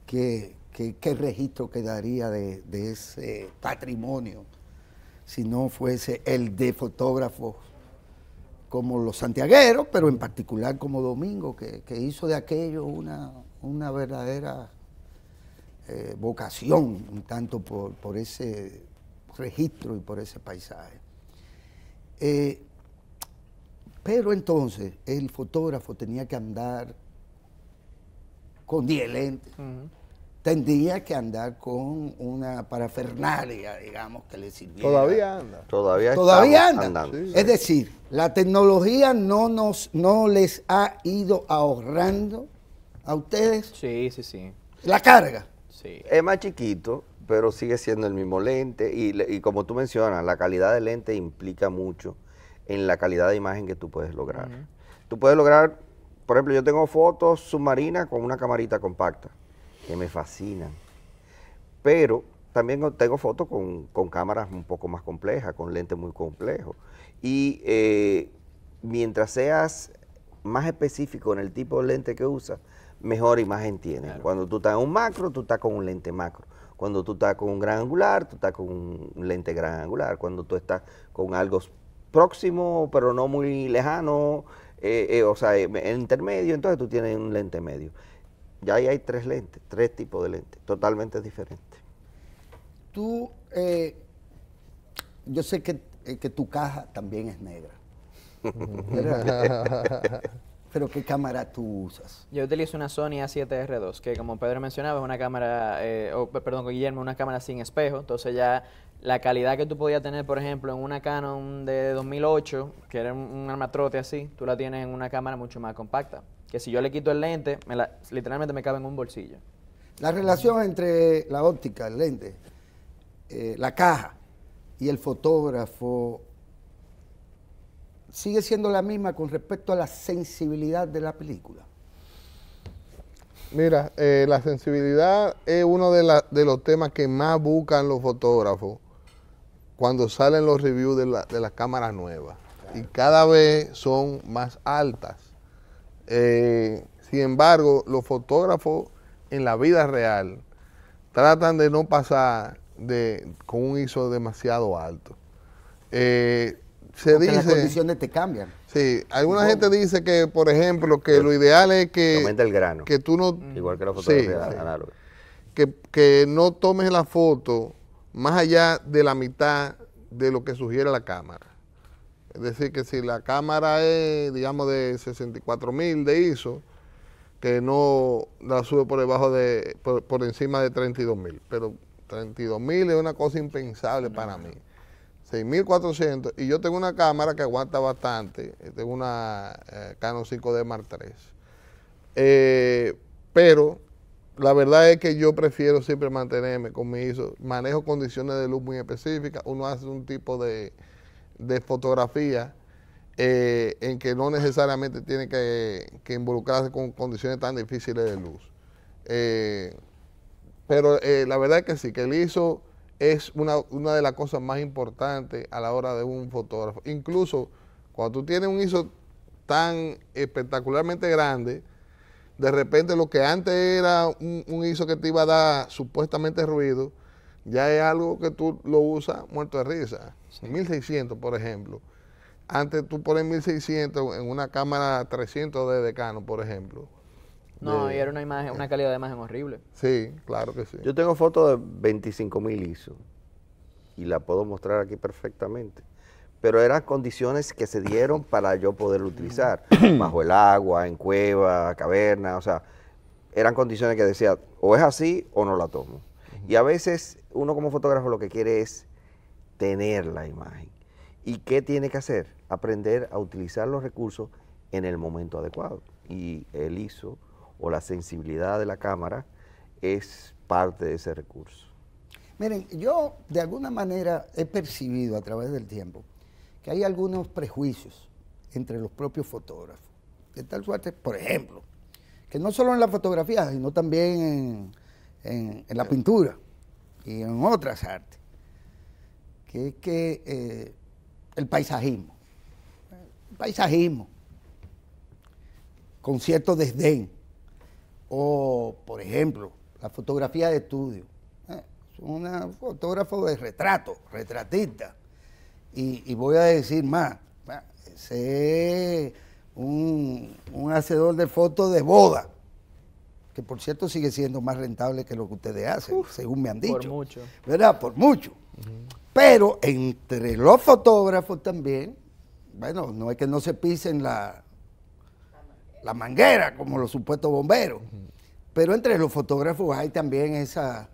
¿qué, qué, registro quedaría de, ese patrimonio si no fuese el de fotógrafos como los santiagueros, pero en particular como Domingo, que, hizo de aquello una, una verdadera eh, vocación, un tanto por, por, ese registro y por ese paisaje. Eh, pero entonces el fotógrafo tenía que andar con 10 lentes, Tendría que andar con una parafernalia, digamos, que le sirviera. Todavía anda. Todavía, Todavía anda. Es decir, la tecnología no, nos, no les ha ido ahorrando a ustedes. Sí, sí, sí. La carga. Es más chiquito, pero sigue siendo el mismo lente y, y como tú mencionas, la calidad del lente implica mucho en la calidad de imagen que tú puedes lograr. Tú puedes lograr, por ejemplo, yo tengo fotos submarinas con una camarita compacta, que me fascinan. Pero también tengo fotos con, cámaras un poco más complejas, con lentes muy complejos. Y eh, mientras seas más específico en el tipo de lente que usas, mejor imagen tienes. Cuando tú estás en un macro, tú estás con un lente macro. Cuando tú estás con un gran angular, tú estás con un lente gran angular. Cuando tú estás con algo próximo, pero no muy lejano, eh, eh, o sea, eh, en intermedio, entonces tú tienes un lente medio. Ya ahí hay tres lentes, tres tipos de lentes, totalmente diferentes. Tú, yo sé que, tu caja también es negra. Pero ¿qué cámara tú usas? Yo utilizo una Sony A7R2, que como Pedro mencionaba, es una cámara, perdón, Guillermo, una cámara sin espejo, entonces ya la calidad que tú podías tener, por ejemplo, en una Canon de 2008, que era un armatrote así, tú la tienes en una cámara mucho más compacta. Que si yo le quito el lente, literalmente me cabe en un bolsillo. La relación entre la óptica, el lente, eh, la caja y el fotógrafo sigue siendo la misma con respecto a la sensibilidad de la película. Mira, eh, la sensibilidad es uno de, de los temas que más buscan los fotógrafos cuando salen los reviews de, las cámaras nuevas. Y cada vez son más altas. Eh, sin embargo, los fotógrafos en la vida real tratan de no pasar de, con un ISO demasiado alto. Eh, se las condiciones te cambian. Sí, alguna gente dice que, por ejemplo, que lo ideal es que... el grano. Que tú no... Igual que que no tomes la foto más allá de la mitad de lo que sugiere la Cámara. Es decir, que si la cámara es, digamos, de 64 mil de ISO, que no la sube por debajo de, por, encima de 32.000. Pero 32.000 es una cosa impensable para mí. 6.400 y yo tengo una cámara que aguanta bastante. Eh, tengo una eh, Canon 5D Mark III. Eh, pero la verdad es que yo prefiero siempre mantenerme con mi ISO. Manejo condiciones de luz muy específicas. Uno hace un tipo de, fotografía eh, en que no necesariamente tiene que, involucrarse con condiciones tan difíciles de luz. Eh, pero eh, la verdad es que sí, que el ISO es una, una, de las cosas más importantes a la hora de un fotógrafo. Incluso cuando tú tienes un ISO tan espectacularmente grande, de repente lo que antes era un, ISO que te iba a dar supuestamente ruido, ya es algo que tú lo usas muerto de risa. 1600, por ejemplo. Antes tú pones 1600 en una cámara 300 de decano, por ejemplo. No, y era una imagen, una calidad de imagen horrible. Sí, claro que sí. Yo tengo fotos de 25.000 ISO y la puedo mostrar aquí perfectamente pero eran condiciones que se dieron para yo poderlo utilizar, bajo el agua, en cueva, caverna, o sea, eran condiciones que decía, o es así o no la tomo. Y a veces uno como fotógrafo lo que quiere es tener la imagen. ¿Y qué tiene que hacer? Aprender a utilizar los recursos en el momento adecuado. Y el ISO o la sensibilidad de la cámara es parte de ese recurso. Miren, yo de alguna manera he percibido a través del tiempo que hay algunos prejuicios entre los propios fotógrafos. De tal suerte, por ejemplo, que no solo en la fotografía, sino también en, la pintura y en otras artes, que es que eh, el paisajismo, paisajismo, con cierto desdén, o por ejemplo, la fotografía de estudio, eh, un fotógrafo de retrato, retratista, y, voy a decir más, sé un, hacedor de fotos de boda, que por cierto sigue siendo más rentable que lo que ustedes hacen, según me han dicho. Por mucho. ¿Verdad? Por mucho. Pero entre los fotógrafos también, bueno, no es que no se pisen la, la manguera como los supuestos bomberos, pero entre los fotógrafos hay también esa...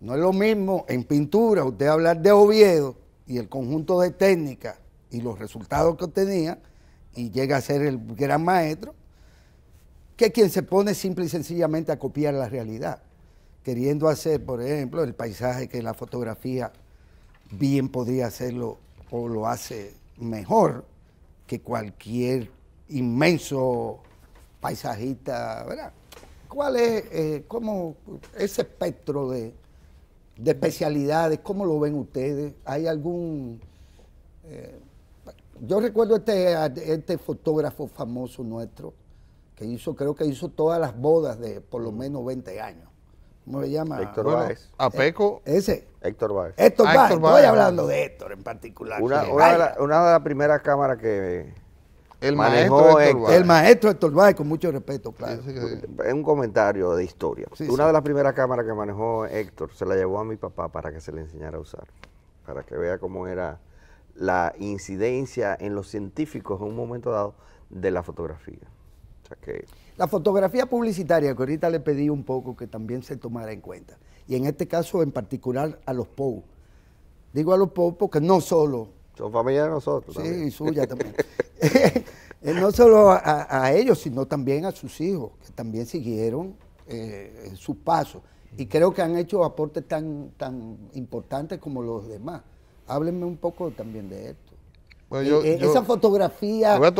No es lo mismo en pintura usted hablar de Oviedo y el conjunto de técnicas y los resultados que obtenía y llega a ser el gran maestro, que quien se pone simple y sencillamente a copiar la realidad, queriendo hacer, por ejemplo, el paisaje que la fotografía bien podría hacerlo o lo hace mejor que cualquier inmenso paisajista, ¿verdad? ¿Cuál es, eh, ese espectro de, de especialidades, ¿cómo lo ven ustedes? ¿Hay algún... Eh, yo recuerdo este, este fotógrafo famoso nuestro, que hizo, creo que hizo todas las bodas de por lo menos 20 años. ¿Cómo le llama? Héctor bueno, ¿Apeco? Eh, ese. Héctor Báez. Héctor, Vázquez, ah, hablando de Héctor en particular. Una, una de las primeras cámaras que el maestro Héctor El maestro Héctor Báez, con mucho respeto, claro. Es un comentario de historia. Una de las primeras cámaras que manejó Héctor se la llevó a mi papá para que se le enseñara a usar, para que vea cómo era la incidencia en los científicos en un momento dado de la fotografía. La fotografía publicitaria, que ahorita le pedí un poco que también se tomara en cuenta, y en este caso en particular a los POU. Digo a los POU porque no solo son familia de nosotros. Sí, y suya también. Eh, no solo a, ellos, sino también a sus hijos, que también siguieron eh, sus pasos. Y creo que han hecho aportes tan, tan importantes como los demás. Háblenme un poco también de esto. Eh, esa fotografía voy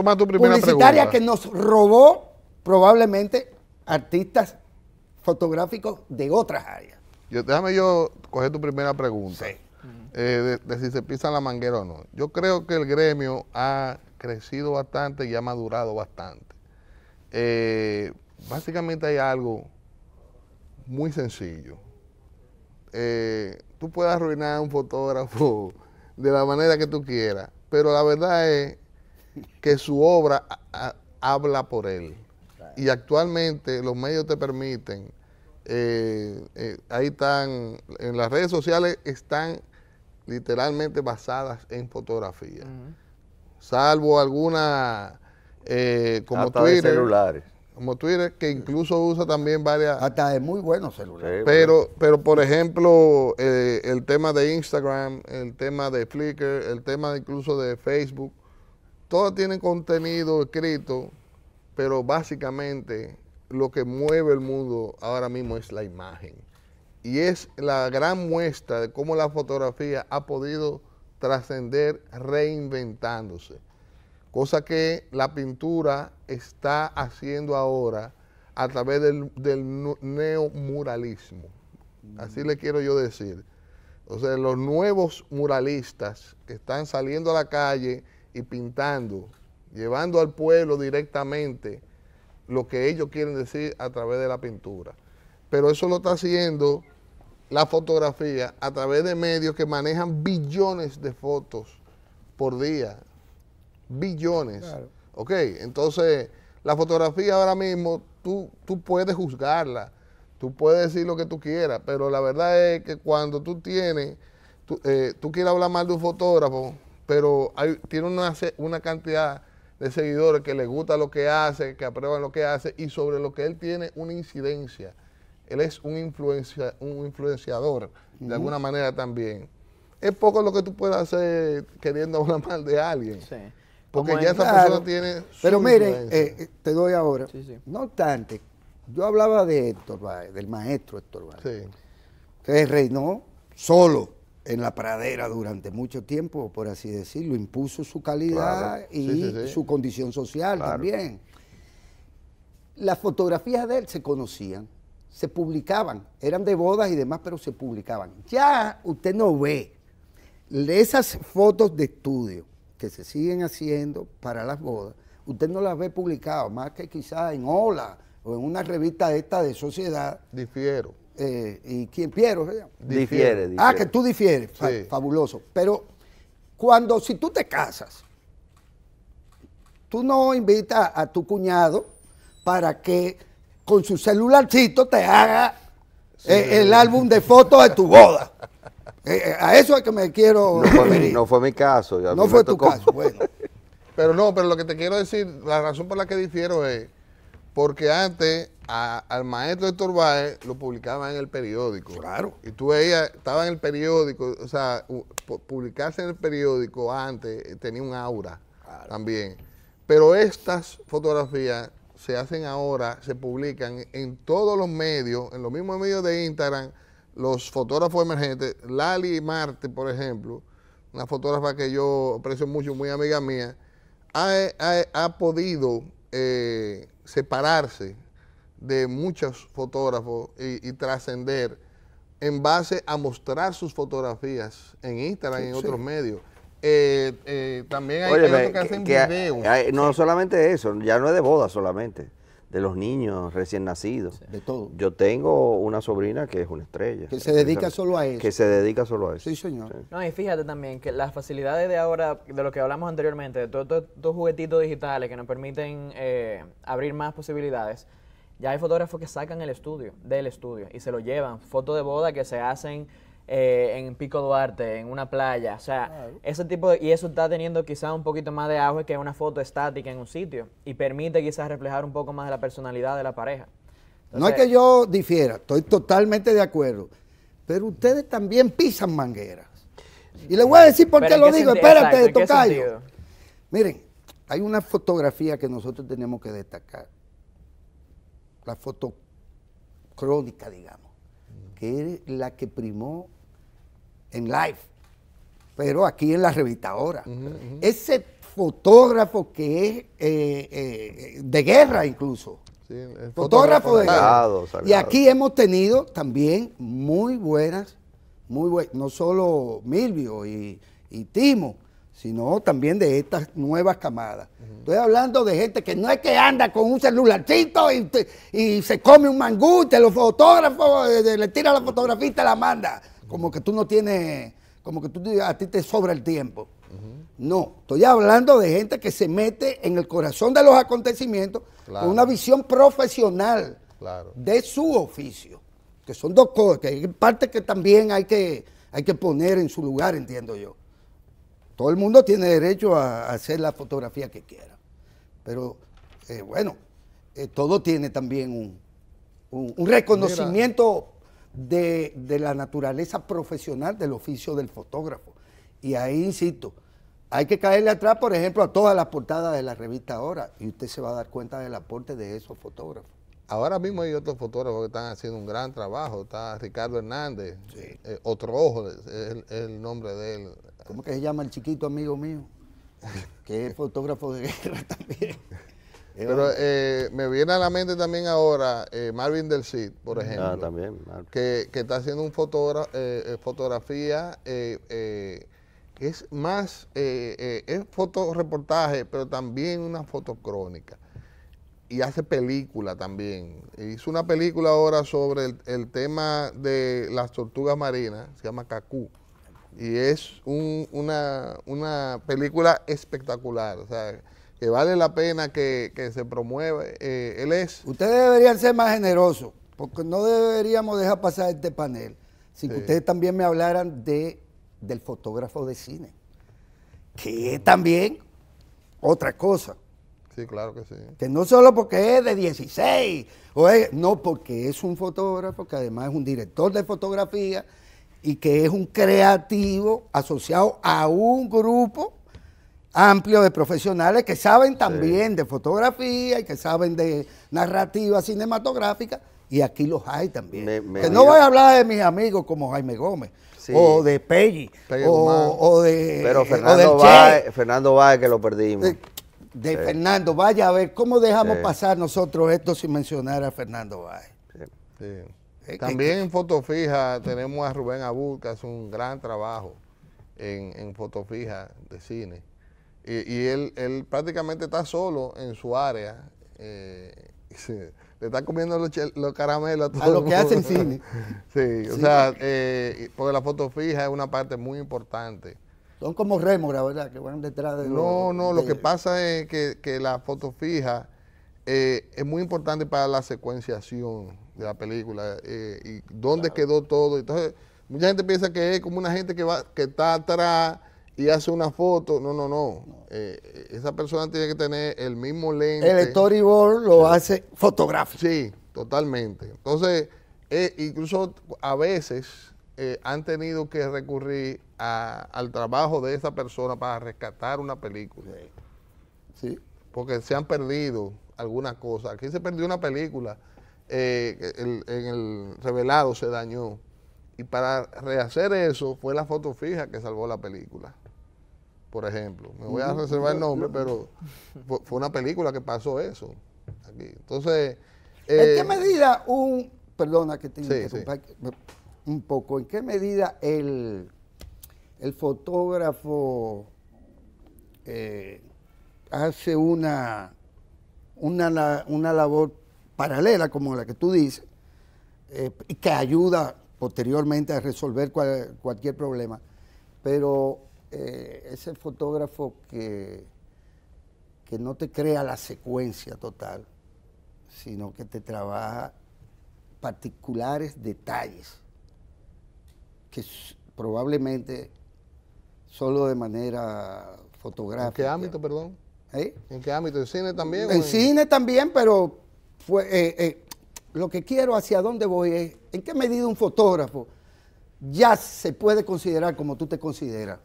que nos robó probablemente artistas fotográficos de otras áreas. déjame yo coger tu primera pregunta. Sí. Eh, de, si se pisa la manguera o no. Yo creo que el gremio ha crecido bastante y ha madurado bastante. Eh, básicamente hay algo muy sencillo. Eh, tú puedes arruinar a un fotógrafo de la manera que tú quieras, pero la verdad es que su obra habla por él. Y actualmente los medios te permiten, ahí están, en las redes sociales están literalmente basadas en fotografía, Salvo algunas eh, como Twitter. celulares. Como Twitter, que incluso usa también varias. Hasta de muy buenos celulares. pero, pero por ejemplo, eh, el tema de Instagram, el tema de Flickr, el tema incluso de Facebook, todo tienen contenido escrito, pero básicamente lo que mueve el mundo ahora mismo es la imagen y es la gran muestra de cómo la fotografía ha podido trascender reinventándose, cosa que la pintura está haciendo ahora a través del, neo neomuralismo, así le quiero yo decir. O sea, los nuevos muralistas que están saliendo a la calle y pintando, llevando al pueblo directamente lo que ellos quieren decir a través de la pintura. Pero eso lo está haciendo la fotografía a través de medios que manejan billones de fotos por día. Billones. Ok, entonces la fotografía ahora mismo tú, tú puedes juzgarla, tú puedes decir lo que tú quieras, pero la verdad es que cuando tú tienes, tú, eh, quieres hablar mal de un fotógrafo, pero tiene una, una cantidad de seguidores que le gusta lo que hace, que aprueban lo que hace y sobre lo que él tiene una incidencia él es un, influencia, un influenciador de alguna manera también. Es poco lo que tú puedas hacer queriendo hablar mal de alguien. Porque ya esa persona tiene. Pero mire, eh, eh, te doy ahora. No obstante, yo hablaba de Héctor del maestro Héctor Sí. que reinó solo en la pradera durante mucho tiempo, por así decirlo, impuso su calidad y su condición social también. Las fotografías de él se conocían se publicaban, eran de bodas y demás, pero se publicaban. Ya usted no ve esas fotos de estudio que se siguen haciendo para las bodas, usted no las ve publicadas, más que quizás en Hola o en una revista esta de sociedad. Difiero. Eh, ¿Y quién Piero? Difiere, difiere, Ah, que tú difieres. Fabuloso. Pero cuando, si tú te casas, tú no invitas a tu cuñado para que con su celularcito te haga eh, el álbum de fotos de tu boda. Eh, eh, a eso es que me quiero no fue, mi, caso. Ya no fue tu caso, bueno. Pero no, pero lo que te quiero decir, la razón por la que difiero es porque antes al maestro Héctor Báez lo publicaba en el periódico. Claro. Y tú veías, estaba en el periódico, o sea, publicarse en el periódico antes tenía un aura también. Pero estas fotografías se hacen ahora, se publican en todos los medios, en los mismos medios de Instagram, los fotógrafos emergentes, Lali Marte, por ejemplo, una fotógrafa que yo aprecio mucho, muy amiga mía, ha, ha podido eh, separarse de muchos fotógrafos y, trascender en base a mostrar sus fotografías en Instagram y en otros medios. Eh, eh, también hay, que, hacen no solamente eso, ya no es de boda solamente, de los niños recién nacidos. De todo. Yo tengo una sobrina que es una estrella. Que se dedica solo a eso. Que se dedica solo a eso. Sí, señor. No, y fíjate también que las facilidades de ahora, de lo que hablamos anteriormente, de todos estos juguetitos digitales que nos permiten eh, abrir más posibilidades. Ya hay fotógrafos que sacan el estudio, del estudio, y se lo llevan. Fotos de boda que se hacen eh, en Pico Duarte, en una playa. O sea, ese tipo de, Y eso está teniendo quizás un poquito más de agua que una foto estática en un sitio. Y permite quizás reflejar un poco más de la personalidad de la pareja. no es que yo difiera, estoy totalmente de acuerdo. Pero ustedes también pisan mangueras. Y les voy a decir por qué lo digo. Espérate, tocayo. Miren, hay una fotografía que nosotros tenemos que destacar. La foto crónica, digamos, que es la que primó en live, pero aquí en la revistadora. Ese fotógrafo que es eh, eh, de guerra incluso. fotógrafo, de guerra. Y aquí hemos tenido también muy buenas, muy no solo Milvio y, Timo, sino también de estas nuevas camadas. Estoy hablando de gente que no es que anda con un celularcito y, se come un mangú, te lo fotógrafo, eh, le tira la fotografía y la manda como que tú no tienes, como que tú, a ti te sobra el tiempo. No, estoy hablando de gente que se mete en el corazón de los acontecimientos con una visión profesional de su oficio, que son dos cosas, que hay partes que también hay que, hay que poner en su lugar, entiendo yo. Todo el mundo tiene derecho a, hacer la fotografía que quiera, pero eh, bueno, eh, todo tiene también un, reconocimiento de, la naturaleza profesional del oficio del fotógrafo. Y ahí, insisto, hay que caerle atrás, por ejemplo, a todas las portadas de la revista ahora, y usted se va a dar cuenta del aporte de esos fotógrafos. Ahora mismo hay otros fotógrafos que están haciendo un gran trabajo. Está Ricardo Hernández, eh, Otro Ojo es el, el, nombre de él. ¿Cómo que se llama el chiquito amigo mío? que es fotógrafo de guerra también. Pero eh, me viene a la mente también ahora eh, Marvin del Cid, por ah, ejemplo. también. Que, está haciendo un eh, fotografía eh, fotografía es más, es fotoreportaje, pero también una fotocrónica. Y hace película también. Hizo una película ahora sobre el, tema de las tortugas marinas, se llama Cacú y es una, una, película espectacular que vale la pena que, se promueva. Eh, él es. Ustedes deberían ser más generosos, porque no deberíamos dejar pasar este panel sin que ustedes también me hablaran de, del fotógrafo de cine, que es también otra cosa. Sí, claro que sí. Que no solo porque es de 16, o no, porque es un fotógrafo que además es un director de fotografía y que es un creativo asociado a un grupo amplio de profesionales que saben también de fotografía y que saben de narrativa cinematográfica. Y aquí los hay también. que no voy a hablar de mis amigos como Jaime Gómez, o de Peggy o, de. Eh, Fernando, Valle, que lo perdimos. De, Fernando, vaya a ver cómo dejamos pasar nosotros esto sin mencionar a Fernando Valle. También en Fotofija tenemos a Rubén Abud, que hace un gran trabajo en, en Fotofija de cine. Y, él, prácticamente está solo en su área. Eh, se, le está comiendo los, caramelos a todo. A lo que que el cine. sí, o sea, eh, porque la foto fija es una parte muy importante. Son como la ¿verdad? Que van detrás de. No, no, lo que pasa es que, la foto fija eh, es muy importante para la secuenciación de la película y dónde quedó todo. Entonces, mucha gente piensa que es como una gente que, va, que está atrás y hace una foto. No, no, no. Eh, esa persona tiene que tener el mismo lente. El storyboard lo hace fotográfico. Sí, totalmente. Entonces, eh, incluso a veces eh, han tenido que recurrir al trabajo de esa persona para rescatar una película. Sí. Porque se han perdido algunas cosas. Aquí se perdió una película. en el revelado se dañó. Y para rehacer eso fue la foto fija que salvó la película por ejemplo. Me voy a reservar el nombre, pero fue una película que pasó eso. Entonces... ¿En qué eh, medida un... Perdona que te que... un poco. ¿En qué medida el, el fotógrafo eh, hace una, una, labor paralela como la que tú dices, y eh, que ayuda posteriormente a resolver cualquier problema, pero es eh, ese fotógrafo que, que no te crea la secuencia total, sino que te trabaja particulares detalles que probablemente solo de manera fotográfica. ¿En qué ámbito, perdón? ¿Eh? ¿En qué ámbito? ¿En cine también? En, cine también, pero fue, eh, lo que quiero, hacia dónde voy es, ¿en qué medida un fotógrafo ya se puede considerar como tú te consideras?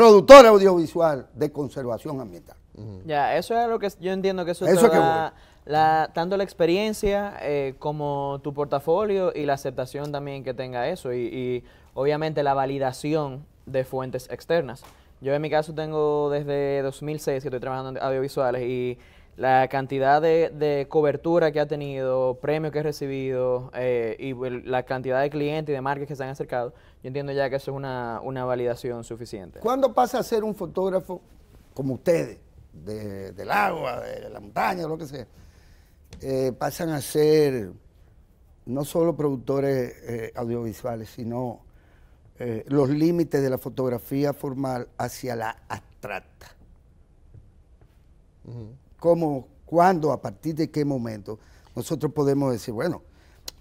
productor audiovisual de conservación ambiental. Ya, eso es lo que yo entiendo que eso, es la, tanto la experiencia eh, como tu portafolio y la aceptación también que tenga eso y, y, obviamente la validación de fuentes externas. Yo en mi caso tengo desde 2006 que estoy trabajando en audiovisuales y la cantidad de, cobertura que ha tenido, premios que ha recibido eh, y la cantidad de clientes y de marcas que se han acercado, yo entiendo ya que eso es una, validación suficiente. ¿Cuándo pasa a ser un fotógrafo como ustedes, del agua, de, la montaña, lo que sea? Eh, pasan a ser no solo productores eh, audiovisuales, sino los límites de la fotografía formal hacia la abstracta cómo, cuándo, a partir de qué momento nosotros podemos decir, bueno,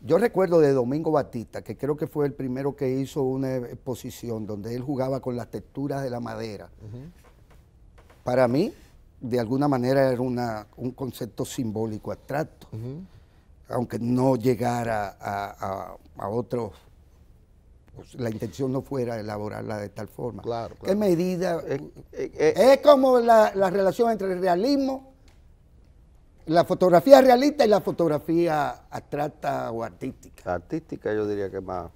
yo recuerdo de Domingo Batista, que creo que fue el primero que hizo una exposición donde él jugaba con las texturas de la madera. Para mí, de alguna manera era un concepto simbólico abstracto, aunque no llegara a, otros, pues, la intención no fuera elaborarla de tal forma. Claro, ¿Qué medida? Eh, eh, eh, es como la, la relación entre el realismo la fotografía realista y la fotografía abstracta o artística. Artística yo diría que más.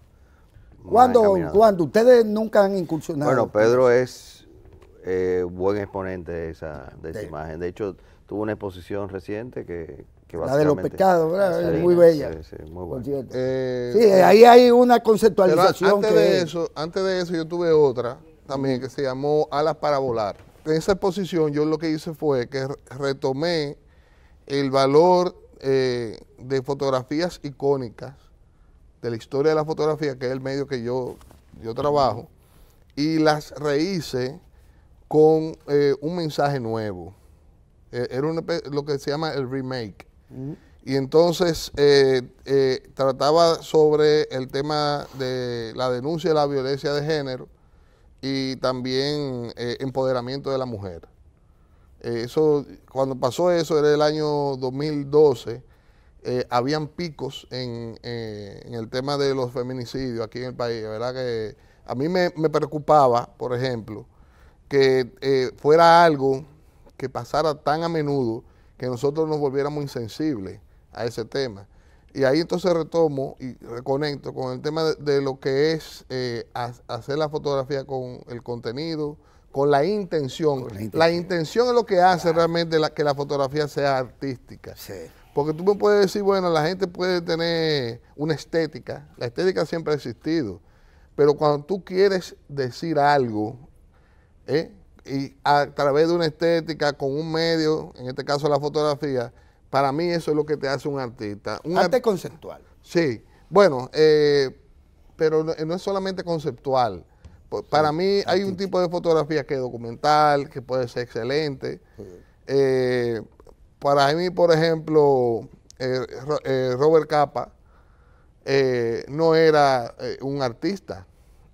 ¿Cuándo, cuando ustedes nunca han incursionado? Bueno, Pedro es eh, buen exponente de esa, de imagen. De hecho, tuvo una exposición reciente que, que La de los pecados, Es muy bella. Sí, eh, ahí eh, hay una conceptualización. antes, de eso, antes de eso yo tuve otra también que se llamó Alas para Volar. En esa exposición yo lo que hice fue que retomé el valor eh, de fotografías icónicas, de la historia de la fotografía, que es el medio que yo, yo trabajo, y las rehice con eh, un mensaje nuevo. E, era lo que se llama el remake. Mm. Y entonces eh, trataba sobre el tema de la denuncia de la violencia de género y también empoderamiento de la mujer eso, cuando pasó eso, era el año 2012, eh, habían picos eh, en, el tema de los feminicidios aquí en el país. ¿verdad? que A mí me, preocupaba, por ejemplo, que eh, fuera algo que pasara tan a menudo que nosotros nos volviéramos insensibles a ese tema. Y ahí entonces retomo y reconecto con el tema de lo que es hacer la fotografía con el contenido, con la intención. la, intención. es lo que hace realmente que la fotografía sea artística. Porque tú me puedes decir, bueno, la gente puede tener una estética, la estética siempre ha existido, pero cuando tú quieres decir algo, ¿eh? y a través de una estética, con un medio, en este caso la fotografía, para mí eso es lo que te hace un artista. Un arte conceptual. Sí, bueno, eh, pero eh, no, es solamente conceptual. Pues, para ah, mí hay un tipo de fotografía que es documental, que puede ser excelente. Eh, para mí, por ejemplo, eh, eh, Robert Capa no era un artista,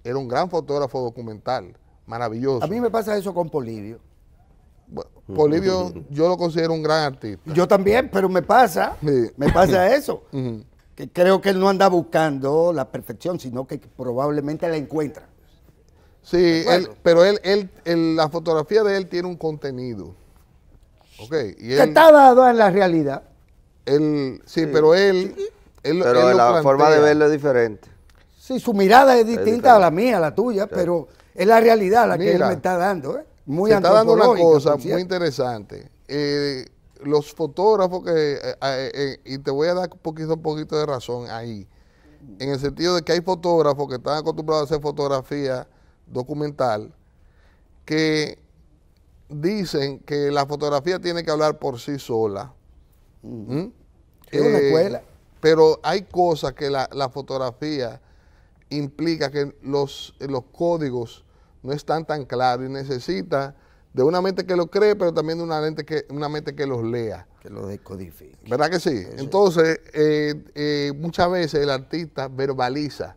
era un gran fotógrafo documental, maravilloso. A mí me pasa eso con Polivio. Polibio, yo lo considero un gran artista. Yo también, pero me pasa, me pasa eso. que creo que él no anda buscando la perfección, sino que probablemente la encuentra. Sí, él, pero él, él, la fotografía de él tiene un contenido. está dado en la realidad. sí, pero él... él pero la forma de verlo es diferente. Sí, su mirada es distinta a la mía, a la tuya, pero es la realidad la que él me está dando. ¿eh? Muy se está dando una cosa muy interesante. Eh, los fotógrafos que... Eh, eh, y te voy a dar poquito, poquito de razón ahí. En el sentido de que hay fotógrafos que están acostumbrados a hacer fotografía documental que dicen que la fotografía tiene que hablar por sí sola. ¿Mm? Es una eh, escuela. Pero hay cosas que la, fotografía implica que los, los códigos no están tan claros y necesita de una mente que lo cree, pero también de una, lente que, una mente que los lea. Que los decodifique. ¿Verdad que sí? Entonces, eh, eh, muchas veces el artista verbaliza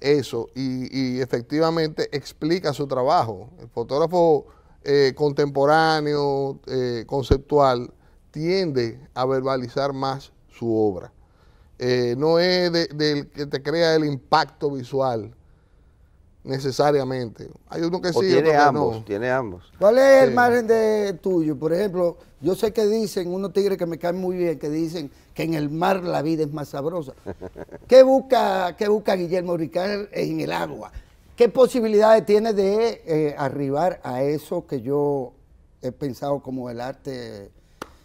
eso y, efectivamente explica su trabajo. El fotógrafo eh, contemporáneo, eh, conceptual, tiende a verbalizar más su obra. Eh, no es del que te crea el impacto visual, necesariamente. Hay uno que sí, tiene ambos, tiene ambos. ¿Cuál es el margen de tuyo? Por ejemplo, yo sé que dicen unos tigres que me caen muy bien que dicen que en el mar la vida es más sabrosa. ¿Qué busca, qué busca Guillermo Ricard en el agua? ¿Qué posibilidades tiene de eh, arribar a eso que yo he pensado como el arte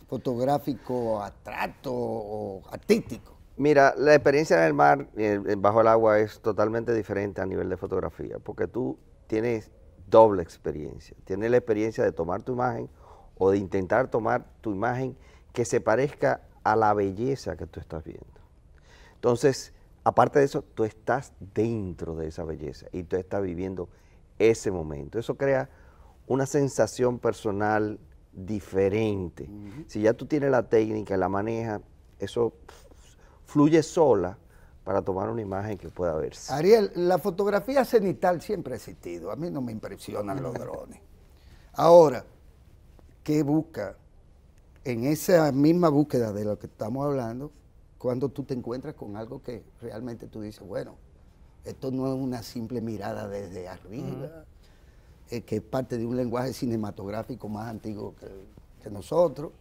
fotográfico, trato o artístico? Mira, la experiencia en el mar, eh, eh, bajo el agua, es totalmente diferente a nivel de fotografía, porque tú tienes doble experiencia. Tienes la experiencia de tomar tu imagen o de intentar tomar tu imagen que se parezca a la belleza que tú estás viendo. Entonces, aparte de eso, tú estás dentro de esa belleza y tú estás viviendo ese momento. Eso crea una sensación personal diferente. Si ya tú tienes la técnica, la maneja, eso fluye sola para tomar una imagen que pueda verse. Ariel, la fotografía cenital siempre ha existido. A mí no me impresionan los drones. Ahora, ¿qué busca? En esa misma búsqueda de lo que estamos hablando, cuando tú te encuentras con algo que realmente tú dices, bueno, esto no es una simple mirada desde arriba, eh, que es parte de un lenguaje cinematográfico más antiguo que, que nosotros.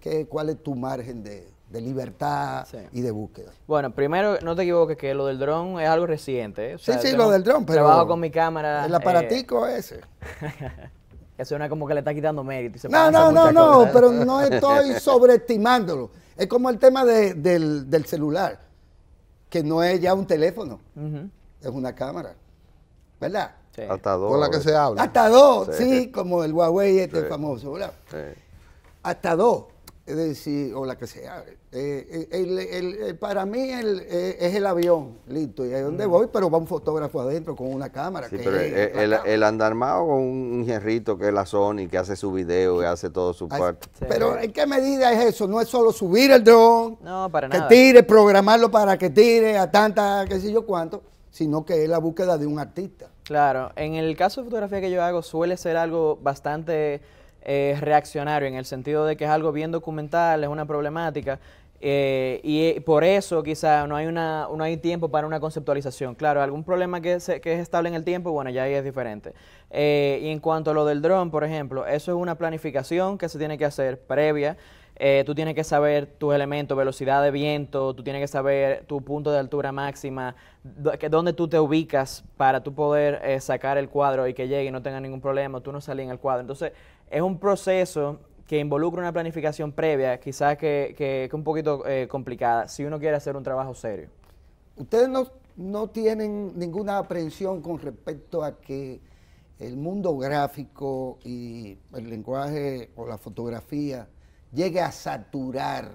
¿Qué, ¿Cuál es tu margen de, de libertad y de búsqueda. Bueno, primero, no te equivoques que lo del dron es algo reciente. ¿eh? sí, sí, lo del dron, pero... Trabajo con mi cámara. El eh, aparatico ese. Eso suena como que le está quitando mérito. no, no, no, no, pero no estoy sobreestimándolo. Es como el tema del, celular, que no es ya un teléfono, es una cámara, ¿verdad? Hasta dos. Con la que se habla. Hasta dos, sí, como el Huawei este famoso, ¿verdad? Hasta dos es decir, o la que sea. Eh, eh, eh, para mí es el avión, listo, y ahí donde mm. voy, pero va un fotógrafo adentro con una cámara. Sí, que pero el, andarmado con un jerrito que es la Sony, que hace su video y hace todo su parte. Pero ¿en qué medida es eso? No es solo subir el dron, que tire, programarlo para que tire a tanta, qué sé yo cuánto, sino que es la búsqueda de un artista. Claro, en el caso de fotografía que yo hago suele ser algo bastante eh, reaccionario en el sentido de que es algo bien documental, es una problemática. Eh, y eh, por eso quizá no hay, no hay tiempo para una conceptualización. Claro, algún problema que, es estable en el tiempo, bueno, ya ahí es diferente. Eh, y en cuanto a lo del dron, por ejemplo, eso es una planificación que se tiene que hacer previa. tú tienes que saber tus elementos, velocidad de viento, tú tienes que saber tu punto de altura máxima, dónde tú te ubicas para tú poder sacar el cuadro y que llegue y no tenga ningún problema, tú no salí en el cuadro. Entonces, es un proceso que involucra una planificación previa, quizás que, que, un poquito eh, complicada, si uno quiere hacer un trabajo serio. Ustedes no, no tienen ninguna aprehensión con respecto a que el mundo gráfico y el lenguaje o la fotografía llegue a saturar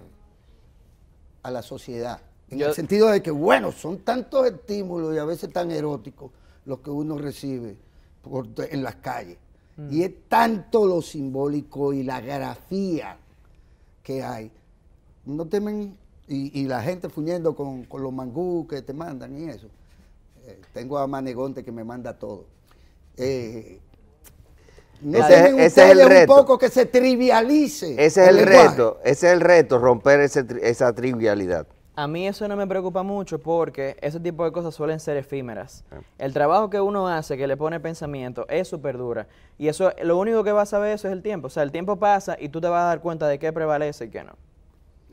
a la sociedad. En el sentido de que, bueno, son tantos estímulos y a veces tan eróticos los que uno recibe en las calles y es tanto lo simbólico y la grafía que hay. No temen, y, la gente funiendo con, los mangú que te mandan y eso. Eh, tengo a Manegonte que me manda todo. Eh, no ese, es el reto. un poco que se trivialice. Ese es el, reto, ese es el reto, romper ese, esa trivialidad. A mí eso no me preocupa mucho porque ese tipo de cosas suelen ser efímeras. Ah. El trabajo que uno hace, que le pone pensamiento, es súper dura Y eso, lo único que vas a ver eso es el tiempo. O sea, el tiempo pasa y tú te vas a dar cuenta de qué prevalece y qué no.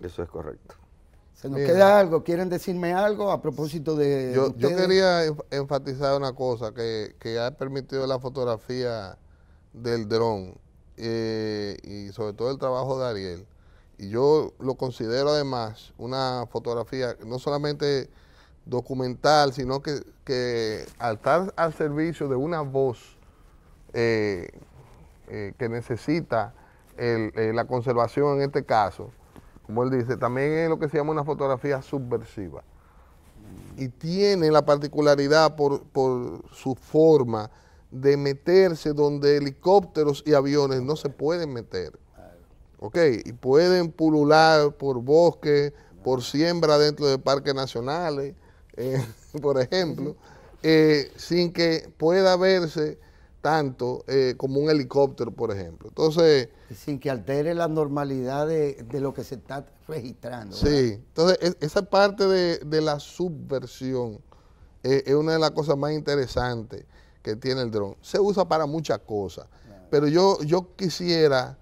Eso es correcto. Se nos queda algo, ¿quieren decirme algo a propósito de... Yo, yo quería enfatizar una cosa que, que, ha permitido la fotografía del dron eh, y sobre todo el trabajo de Ariel y yo lo considero además una fotografía no solamente documental, sino que, al estar al servicio de una voz eh, eh, que necesita eh, la conservación en este caso, como él dice, también es lo que se llama una fotografía subversiva. Y tiene la particularidad por, por su forma de meterse donde helicópteros y aviones no se pueden meter. ¿ok? Y pueden pulular por bosques, por siembra dentro de parques nacionales, eh, por ejemplo, eh, sin que pueda verse tanto eh, como un helicóptero, por ejemplo. Entonces... Sin que altere la normalidad de, lo que se está registrando. Sí, entonces e, esa parte de, la subversión es una de las cosas más interesantes que tiene el dron. Se usa para muchas cosas, pero yo, yo quisiera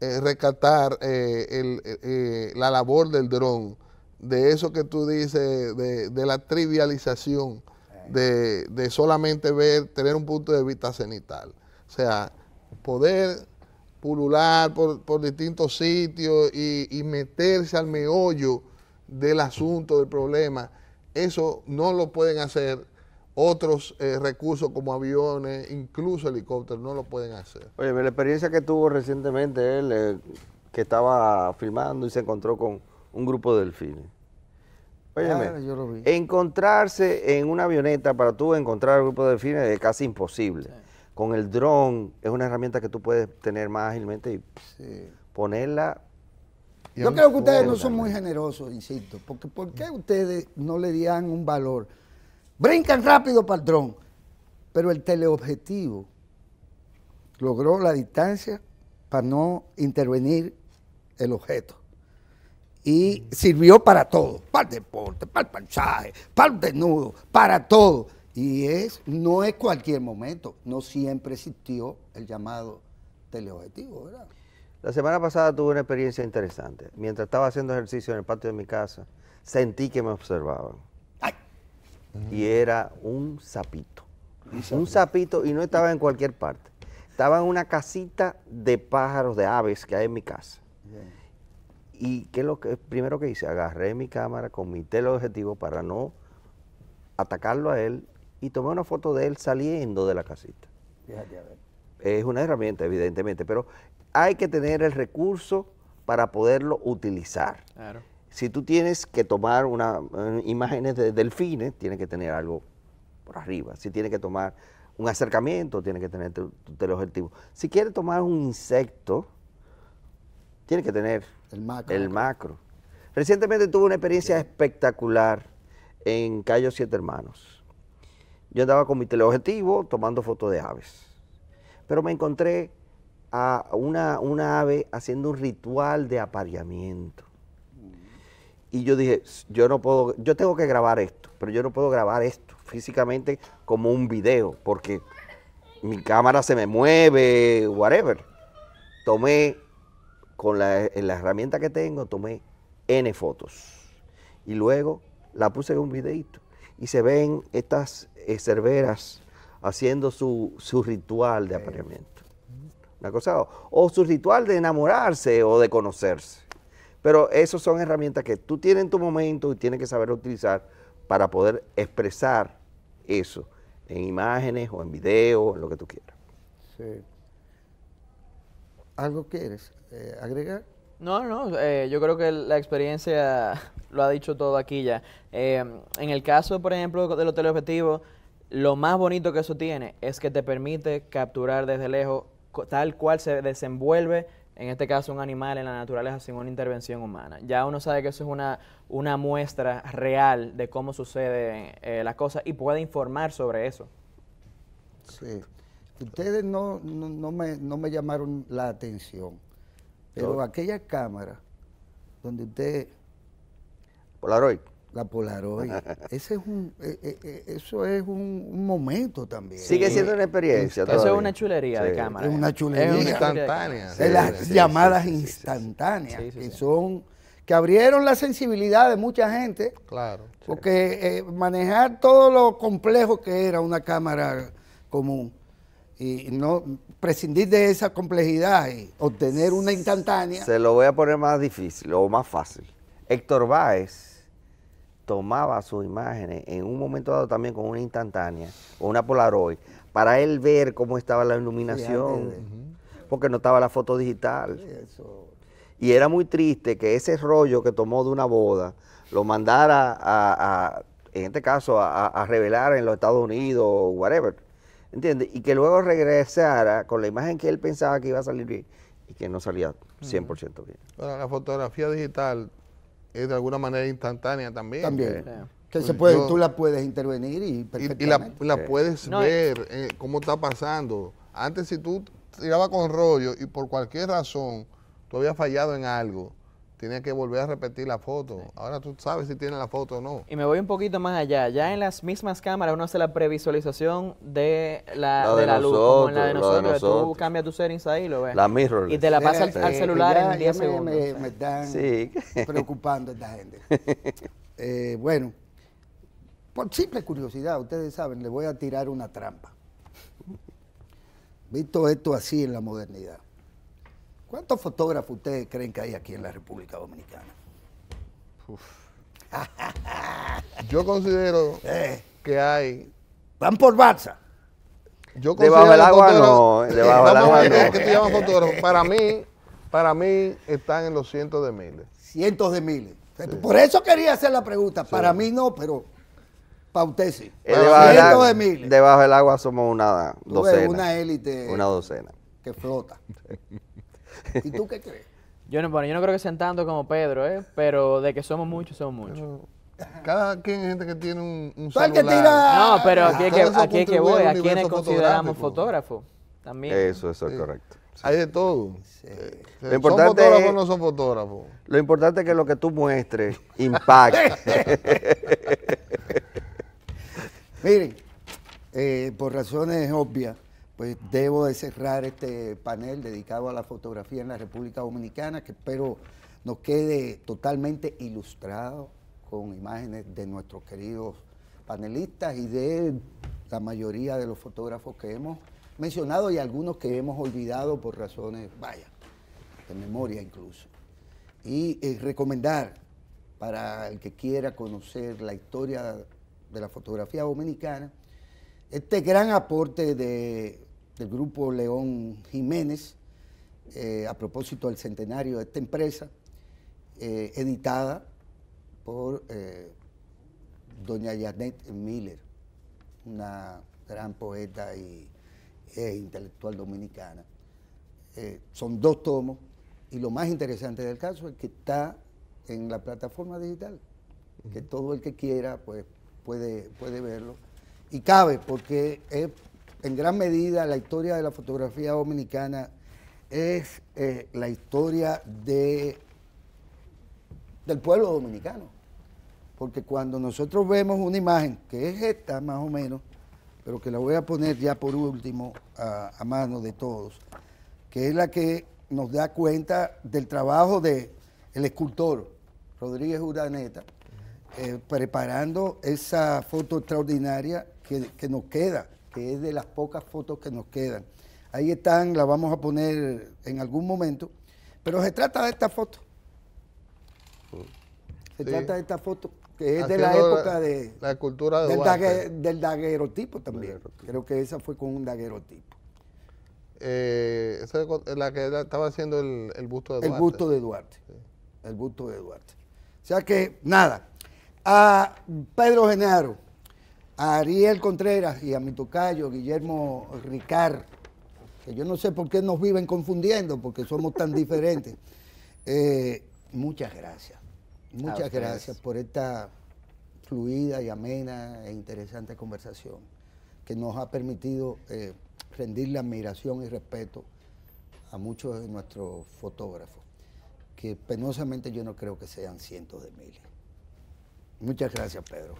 eh, rescatar eh, eh, eh, la labor del dron, de eso que tú dices, de, de la trivialización, de, de, solamente ver, tener un punto de vista cenital. O sea, poder pulular por, por distintos sitios y, y meterse al meollo del asunto, del problema, eso no lo pueden hacer otros eh, recursos como aviones, incluso helicópteros, no lo pueden hacer. Oye, la experiencia que tuvo recientemente él, eh, que estaba filmando y se encontró con un grupo de delfines. Oye, yo lo vi. encontrarse en una avioneta para tú encontrar un grupo de delfines es casi imposible. Con el dron es una herramienta que tú puedes tener más ágilmente y ponerla yo creo que ustedes no son muy generosos, insisto, porque ¿por qué ustedes no le dan un valor? Brincan rápido para dron. Pero el teleobjetivo logró la distancia para no intervenir el objeto. Y sirvió para todo, para el deporte, para el panchaje, para el desnudo, para todo. Y es, no es cualquier momento, no siempre existió el llamado teleobjetivo, La semana pasada tuve una experiencia interesante. Mientras estaba haciendo ejercicio en el patio de mi casa, sentí que me observaban y era un sapito. Un sapito y no estaba en cualquier parte. Estaba en una casita de pájaros, de aves que hay en mi casa. ¿Y qué lo que primero que hice? Agarré mi cámara con mi teleobjetivo para no atacarlo a él y tomé una foto de él saliendo de la casita. Es una herramienta, evidentemente, pero hay que tener el recurso para poderlo utilizar. Claro si tú tienes que tomar una, eh, imágenes de delfines, tienes que tener algo por arriba. Si tienes que tomar un acercamiento, tienes que tener tu, teleobjetivo. Si quieres tomar un insecto, tienes que tener el macro. Recientemente tuve una experiencia espectacular en Cayo Siete Hermanos. Yo andaba con mi teleobjetivo tomando fotos de aves. Pero me encontré a una ave haciendo un ritual de apareamiento. Y yo dije, yo no puedo, yo tengo que grabar esto, pero yo no puedo grabar esto físicamente como un video, porque mi cámara se me mueve, whatever. Tomé, con la, eh, herramienta que tengo, tomé N fotos. Y luego la puse en un videito. Y se ven estas eh, cerveras haciendo su, su ritual de apareamiento. Una cosa, o su ritual de enamorarse o de conocerse. Pero esas son herramientas que tú tienes en tu momento y tienes que saber utilizar para poder expresar eso en imágenes o en video en lo que tú quieras. Sí. ¿Algo quieres eh, agregar? No, no, eh, yo creo que la experiencia lo ha dicho todo aquí ya. Eh, en el caso, por ejemplo, del los teleobjetivos, lo más bonito que eso tiene es que te permite capturar desde lejos tal cual se desenvuelve en este caso un animal en la naturaleza sin una intervención humana. Ya uno sabe que eso es una, una muestra real de cómo sucede eh, las cosas y puede informar sobre eso. Sí. Ustedes no, me, no me llamaron la atención, pero aquella cámara donde usted... Polaroid. La Polaroid. Ese es un, eh, eh, eh, eso es un, momento también. Sigue siendo una experiencia. Eso es una chulería de cámara. Es una chulería. de instantánea. las llamadas instantáneas, que son que abrieron la sensibilidad de mucha gente. Claro. Porque manejar todo lo complejo que era una cámara común y no prescindir de esa complejidad y obtener una instantánea. Se lo voy a poner más difícil o más fácil. Héctor Báez tomaba sus imágenes en un momento dado también con una instantánea o una Polaroid para él ver cómo estaba la iluminación, porque no estaba la foto digital. Y era muy triste que ese rollo que tomó de una boda lo mandara a, en este caso, a, revelar en los Estados Unidos o whatever. ¿Entiendes? Y que luego regresara con la imagen que él pensaba que iba a salir bien y que no salía 100% bien. Ahora, la fotografía digital de alguna manera instantánea también. Que se tú la puedes intervenir y perfectamente. Y, la, puedes ver eh, cómo está pasando. Antes si tú tirabas con rollo y por cualquier razón tú habías fallado en algo, tiene que volver a repetir la foto. Ahora tú sabes si tiene la foto o no. Y me voy un poquito más allá. Ya en las mismas cámaras uno hace la previsualización de la, de la luz, como la de nosotros, tú cambias tu settings ahí y lo ves. La mirror. Y te la pasas al, celular en 10 segundos. Me, me, están sí. preocupando esta gente. Eh, bueno, por simple curiosidad, ustedes saben, le voy a tirar una trampa. Visto esto así en la modernidad. ¿Cuántos fotógrafos ustedes creen que hay aquí en la República Dominicana? Yo considero eh. que hay. Van por Barça. Yo considero eh, debajo del agua no. Debajo del agua no. ¿Qué te fotógrafo? Para mí, para mí están en los cientos de miles. Cientos de miles. Por eso quería hacer la pregunta. Para mí no, pero para usted sí. debajo, de miles. debajo del agua somos una docena. una élite. Una docena. Que flota. Sí. ¿Y tú qué crees? Yo no, yo no creo que sean tanto como Pedro, ¿eh? pero de que somos muchos, somos muchos. Cada quien es gente que tiene un, un celular. No, pero ah, aquí es que, aquí es que voy, a quienes consideramos fotógrafos también. Eso, eso es correcto. Hay de todo. Sí. Eh, son fotógrafos no son fotógrafos. Lo importante es que lo que tú muestres impacte. Miren, eh, por razones obvias, pues debo de cerrar este panel dedicado a la fotografía en la República Dominicana, que espero nos quede totalmente ilustrado con imágenes de nuestros queridos panelistas y de la mayoría de los fotógrafos que hemos mencionado y algunos que hemos olvidado por razones, vaya, de memoria incluso. Y eh, recomendar para el que quiera conocer la historia de la fotografía dominicana, este gran aporte de del grupo León Jiménez, eh, a propósito del centenario de esta empresa, eh, editada por eh, doña Janet Miller, una gran poeta y, e intelectual dominicana. son dos tomos y lo más interesante del caso es que está en la plataforma digital, que todo el que quiera pues, puede, puede verlo. Y cabe porque es en gran medida la historia de la fotografía dominicana es eh, la historia del pueblo dominicano. Porque cuando nosotros vemos una imagen, que es esta más o menos, pero que la voy a poner ya por último a, mano de todos, que es la que nos da cuenta del trabajo del el escultor Rodríguez Uraneta, eh, preparando esa foto extraordinaria que nos queda que es de las pocas fotos que nos quedan. Ahí están, las vamos a poner en algún momento, pero se trata de esta foto. Se trata de esta foto que es de la época de, la cultura del, dague, del, también. Creo que esa fue con un daguerrotipo. Eh, esa es la que estaba haciendo el, busto de Duarte. El busto de Duarte. El busto de Duarte. O sea que, nada. A Pedro Genaro, a Ariel Contreras y a mi tocayo Guillermo Ricard, que yo no sé por qué nos viven confundiendo, porque somos tan diferentes. Eh, muchas gracias. Muchas gracias por esta fluida y amena e interesante conversación que nos ha permitido eh, rendir rendirle admiración y respeto a muchos de nuestros fotógrafos, que penosamente yo no creo que sean cientos de miles. Muchas gracias, Pedro.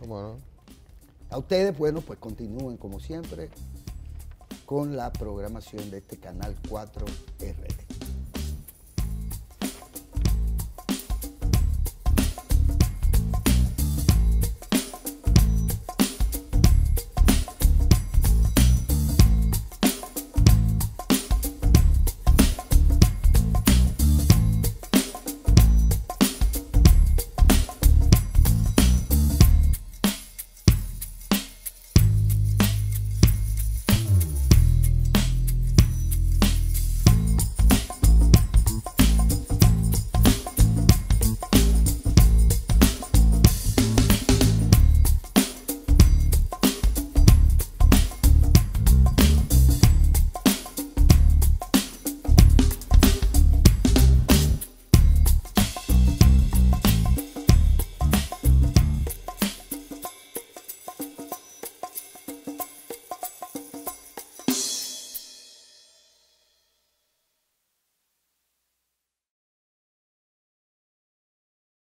A ustedes, bueno, pues continúen como siempre con la programación de este canal 4RT.